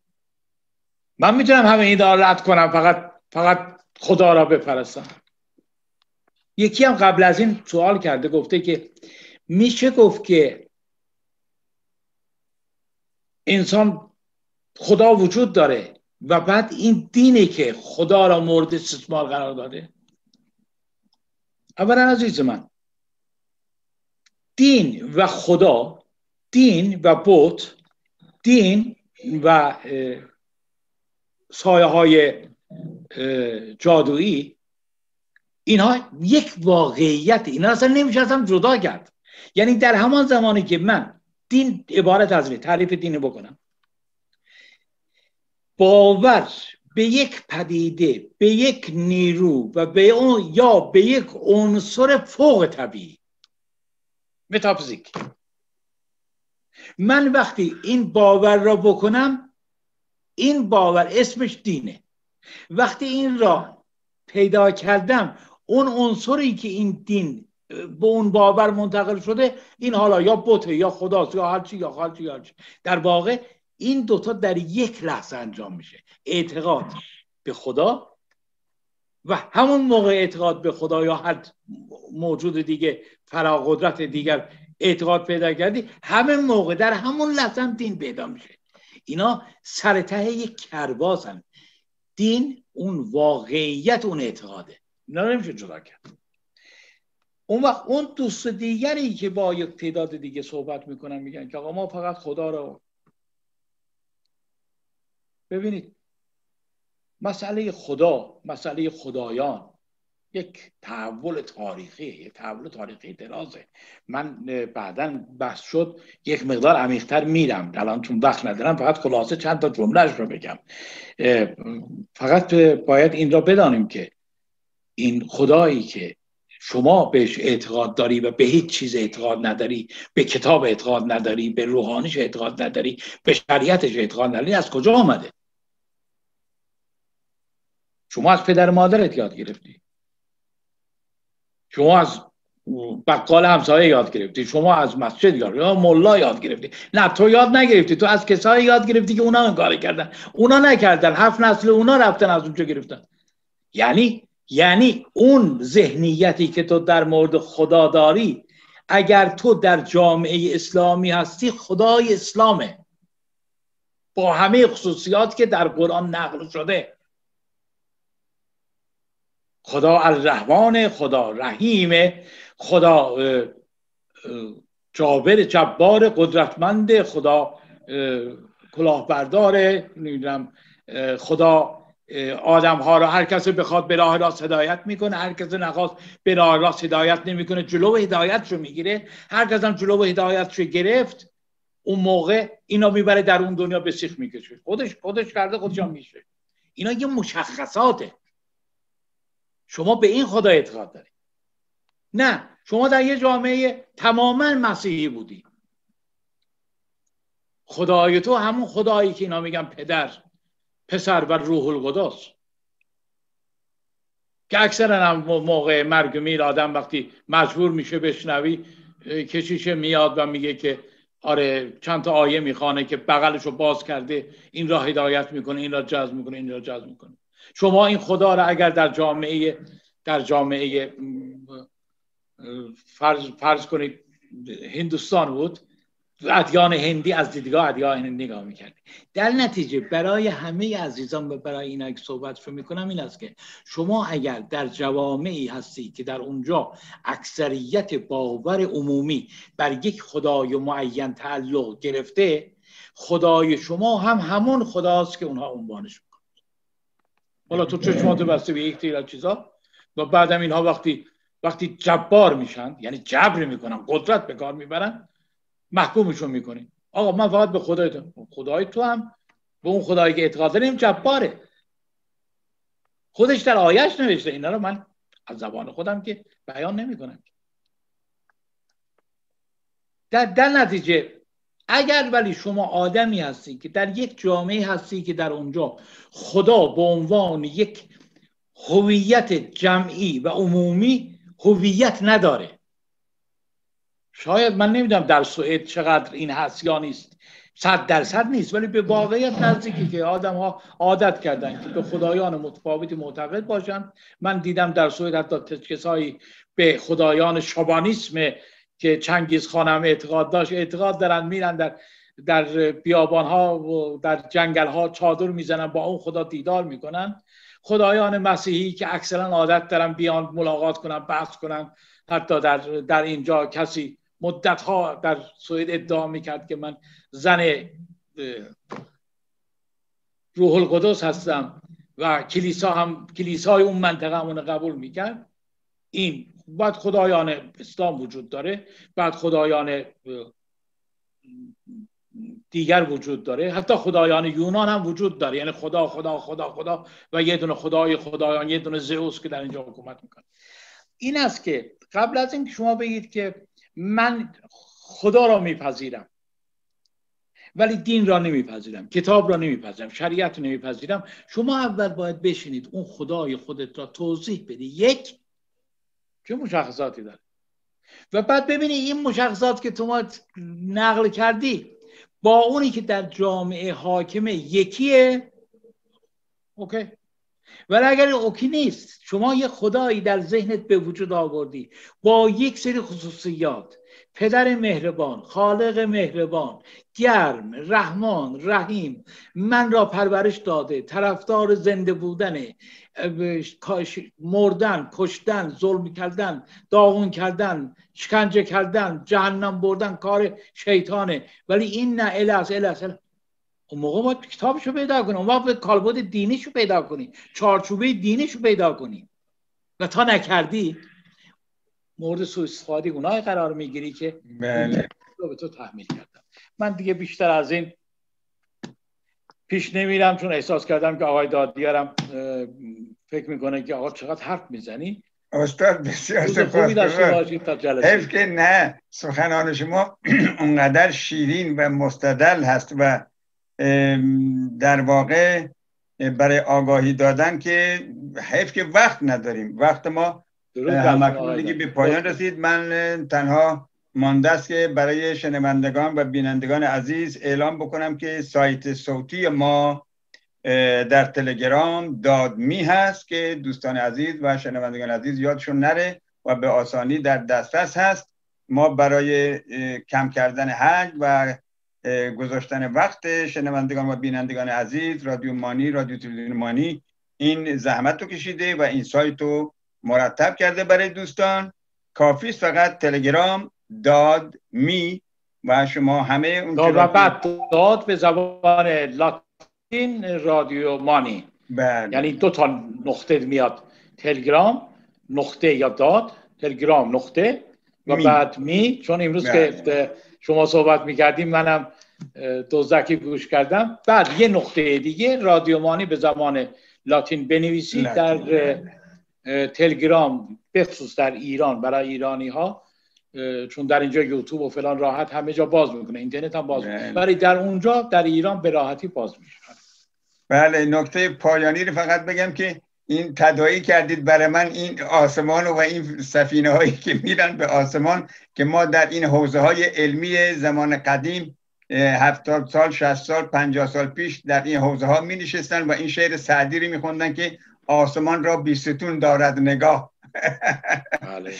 من میتونم همه این دار رد کنم فقط فقط خدا را بپرستم یکی هم قبل از این سوال کرده گفته که میشه گفت که انسان خدا وجود داره و بعد این دینه که خدا را مورد استثمار قرار داده اولا عزیز من دین و خدا دین و بوت دین و سایه های جادویی اینها یک واقعیت اینا اصلا نمیشه جدا کرد یعنی در همان زمانی که من دین عبارت از تعریف دین بکنم باور به یک پدیده به یک نیرو و به اون یا به یک عنصر فوق طبیعی متافیزیک من وقتی این باور را بکنم این باور اسمش دینه وقتی این را پیدا کردم اون عنصری که این دین به اون باور منتقل شده این حالا یا بته یا خداست یا هرچی یا هرچی یا هرچی در واقع این دوتا در یک لحظه انجام میشه اعتقاد به خدا و همون موقع اعتقاد به خدا یا هر موجود دیگه فراقدرت دیگر اعتقاد پیدا کردی همه موقع در همون لحظه هم دین پیدا میشه اینا سر ته یک کرباز دین اون واقعیت اون اعتقاده اینا نمیشه جدا کرد اون وقت اون دوست دیگری که با یک تعداد دیگه صحبت میکنن میگن که آقا ما فقط خدا رو ببینید مسئله خدا مسئله خدایان یک تحول تاریخی یک تحول تاریخی درازه من بعدا بحث شد یک مقدار عمیقتر میرم الان چون وقت ندارم فقط خلاصه چند تا جملهش رو بگم فقط باید این را بدانیم که این خدایی که شما بهش اعتقاد داری و به هیچ چیز اعتقاد نداری به کتاب اعتقاد نداری به روحانیش اعتقاد نداری به شریعتش اعتقاد نداری از کجا آمده شما از پدر مادرت یاد گرفتی شما از بقال همسایه یاد گرفتی شما از مسجد یاد گرفتی ملا یاد گرفتی نه تو یاد نگرفتی تو از کسایی یاد گرفتی که اونا این کار کردن اونا نکردن هفت نسل اونا رفتن از اونجا گرفتن یعنی یعنی اون ذهنیتی که تو در مورد خدا داری اگر تو در جامعه اسلامی هستی خدای اسلامه با همه خصوصیات که در قرآن نقل شده خدا الرحمان خدا رحیم خدا جابر جبار قدرتمند خدا کلاهبردار نمیدونم خدا آدم ها را هر کسی بخواد به راه راست هدایت میکنه هر کسی نخواست به راه راست هدایت نمیکنه جلو هدایت رو میگیره هر کس هم جلو هدایت رو گرفت اون موقع اینا میبره در اون دنیا به سیخ میکشه خودش خودش کرده خودش هم میشه اینا یه مشخصاته شما به این خدا اعتقاد دارید نه شما در یه جامعه تماما مسیحی بودی خدای تو همون خدایی که اینا میگن پدر پسر و روح القدس که اکثرا هم موقع مرگ میر آدم وقتی مجبور میشه بشنوی کشیشه میاد و میگه که آره چند تا آیه میخوانه که بغلش رو باز کرده این را هدایت میکنه این را جذب میکنه این را جذب میکنه شما این خدا را اگر در جامعه در جامعه فرض, فرض کنید هندوستان بود ادیان هندی از دیدگاه ادیان هندی نگاه میکرد در نتیجه برای همه عزیزان و برای اینا صحبت رو میکنم این است که شما اگر در جوامعی هستی که در اونجا اکثریت باور عمومی بر یک خدای معین تعلق گرفته خدای شما هم همون خداست که اونها عنوانش میکنن حالا تو چشمات بسته به یک تیر چیزا و بعدم اینها وقتی وقتی جبار میشن یعنی جبر میکنن قدرت به کار میبرن محکومشون میکنین آقا من فقط به خدای تو خدای تو هم به اون خدایی که اعتقاد داریم جباره خودش در آیش نوشته اینا رو من از زبان خودم که بیان نمیکنم در در نتیجه اگر ولی شما آدمی هستی که در یک جامعه هستی که در اونجا خدا به عنوان یک هویت جمعی و عمومی هویت نداره شاید من نمیدونم در سوئد چقدر این هست یا نیست صد درصد نیست ولی به واقعیت نزدیکی که آدم ها عادت کردن که به خدایان متفاوتی معتقد باشند من دیدم در سوئد حتی کسایی به خدایان شابانیسم که چنگیز خانم اعتقاد داشت اعتقاد دارن میرن در در بیابان ها و در جنگل ها چادر میزنن با اون خدا دیدار میکنن خدایان مسیحی که اکثرا عادت دارن بیان ملاقات کنن بحث کنن حتی در, در اینجا کسی مدت ها در سوئد ادعا میکرد که من زن روح القدس هستم و کلیسا هم کلیسای اون منطقه همون قبول میکرد این بعد خدایان اسلام وجود داره بعد خدایان دیگر وجود داره حتی خدایان یونان هم وجود داره یعنی خدا خدا خدا خدا و یه دونه خدای خدایان یه دونه زئوس که در اینجا حکومت میکنه این است که قبل از اینکه شما بگید که من خدا را میپذیرم ولی دین را نمیپذیرم کتاب را نمیپذیرم شریعت را نمیپذیرم شما اول باید بشینید اون خدای خودت را توضیح بده یک چه مشخصاتی داره و بعد ببینی این مشخصات که تو ما نقل کردی با اونی که در جامعه حاکم یکیه اوکی ولی اگر اوکی نیست شما یه خدایی در ذهنت به وجود آوردی با یک سری خصوصیات پدر مهربان خالق مهربان گرم رحمان رحیم من را پرورش داده طرفدار زنده بودن مردن کشتن ظلم کردن داغون کردن شکنجه کردن جهنم بردن کار شیطانه ولی این نه الهس الهس اون موقع باید کتابشو پیدا کنی اون وقت کالبد دینیشو پیدا کنی چارچوبه دینیشو پیدا کنی و تا نکردی مورد سوء استفاده اونای قرار میگیری که بله. رو به تو تحمیل کردم من دیگه بیشتر از این پیش نمیرم چون احساس کردم که آقای دادیارم فکر میکنه که آقا چقدر حرف میزنی استاد بسیار سپاسگزارم حیف که نه سخنان شما <clears throat> اونقدر شیرین و مستدل هست و در واقع برای آگاهی دادن که حیف که وقت نداریم وقت ما همکنون دیگه به آره. پایان رسید من تنها مانده است که برای شنوندگان و بینندگان عزیز اعلام بکنم که سایت صوتی ما در تلگرام دادمی هست که دوستان عزیز و شنوندگان عزیز یادشون نره و به آسانی در دسترس هست ما برای کم کردن حج و گذاشتن وقت شنوندگان و بینندگان عزیز رادیو مانی رادیو تلویزیون مانی این زحمت رو کشیده و این سایت رو مرتب کرده برای دوستان کافی فقط تلگرام داد می و شما همه اون و بعد داد به زبان لاتین رادیو مانی بله. یعنی دو تا نقطه میاد تلگرام نقطه یا داد تلگرام نقطه و بعد می چون امروز که بله. شما صحبت میکردیم منم دوزدکی گوش کردم بعد یه نقطه دیگه رادیو مانی به زبان لاتین بنویسید در تلگرام بخصوص در ایران برای ایرانی ها چون در اینجا یوتیوب و فلان راحت همه جا باز میکنه اینترنت هم باز میکنه بله. ولی در اونجا در ایران به راحتی باز میشه بله نکته پایانی رو فقط بگم که این تدایی کردید برای من این آسمان و این سفینه هایی که میرن به آسمان که ما در این حوزه های علمی زمان قدیم هفتاد سال شست سال پنجاه سال پیش در این حوزه ها می و این شعر سعدی رو می که آسمان را بیستون دارد نگاه بله،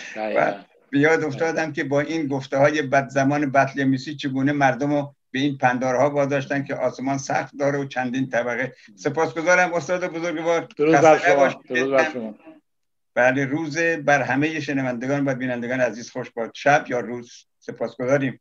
<laughs> بیاد افتادم که با این گفته های بد زمان بطلمیسی چگونه مردم رو به این پندارها واداشتن که آسمان سخت داره و چندین طبقه سپاسگزارم استاد بزرگوار بله روز بر همه شنوندگان و بینندگان عزیز خوش باد شب یا روز سپاسگزاریم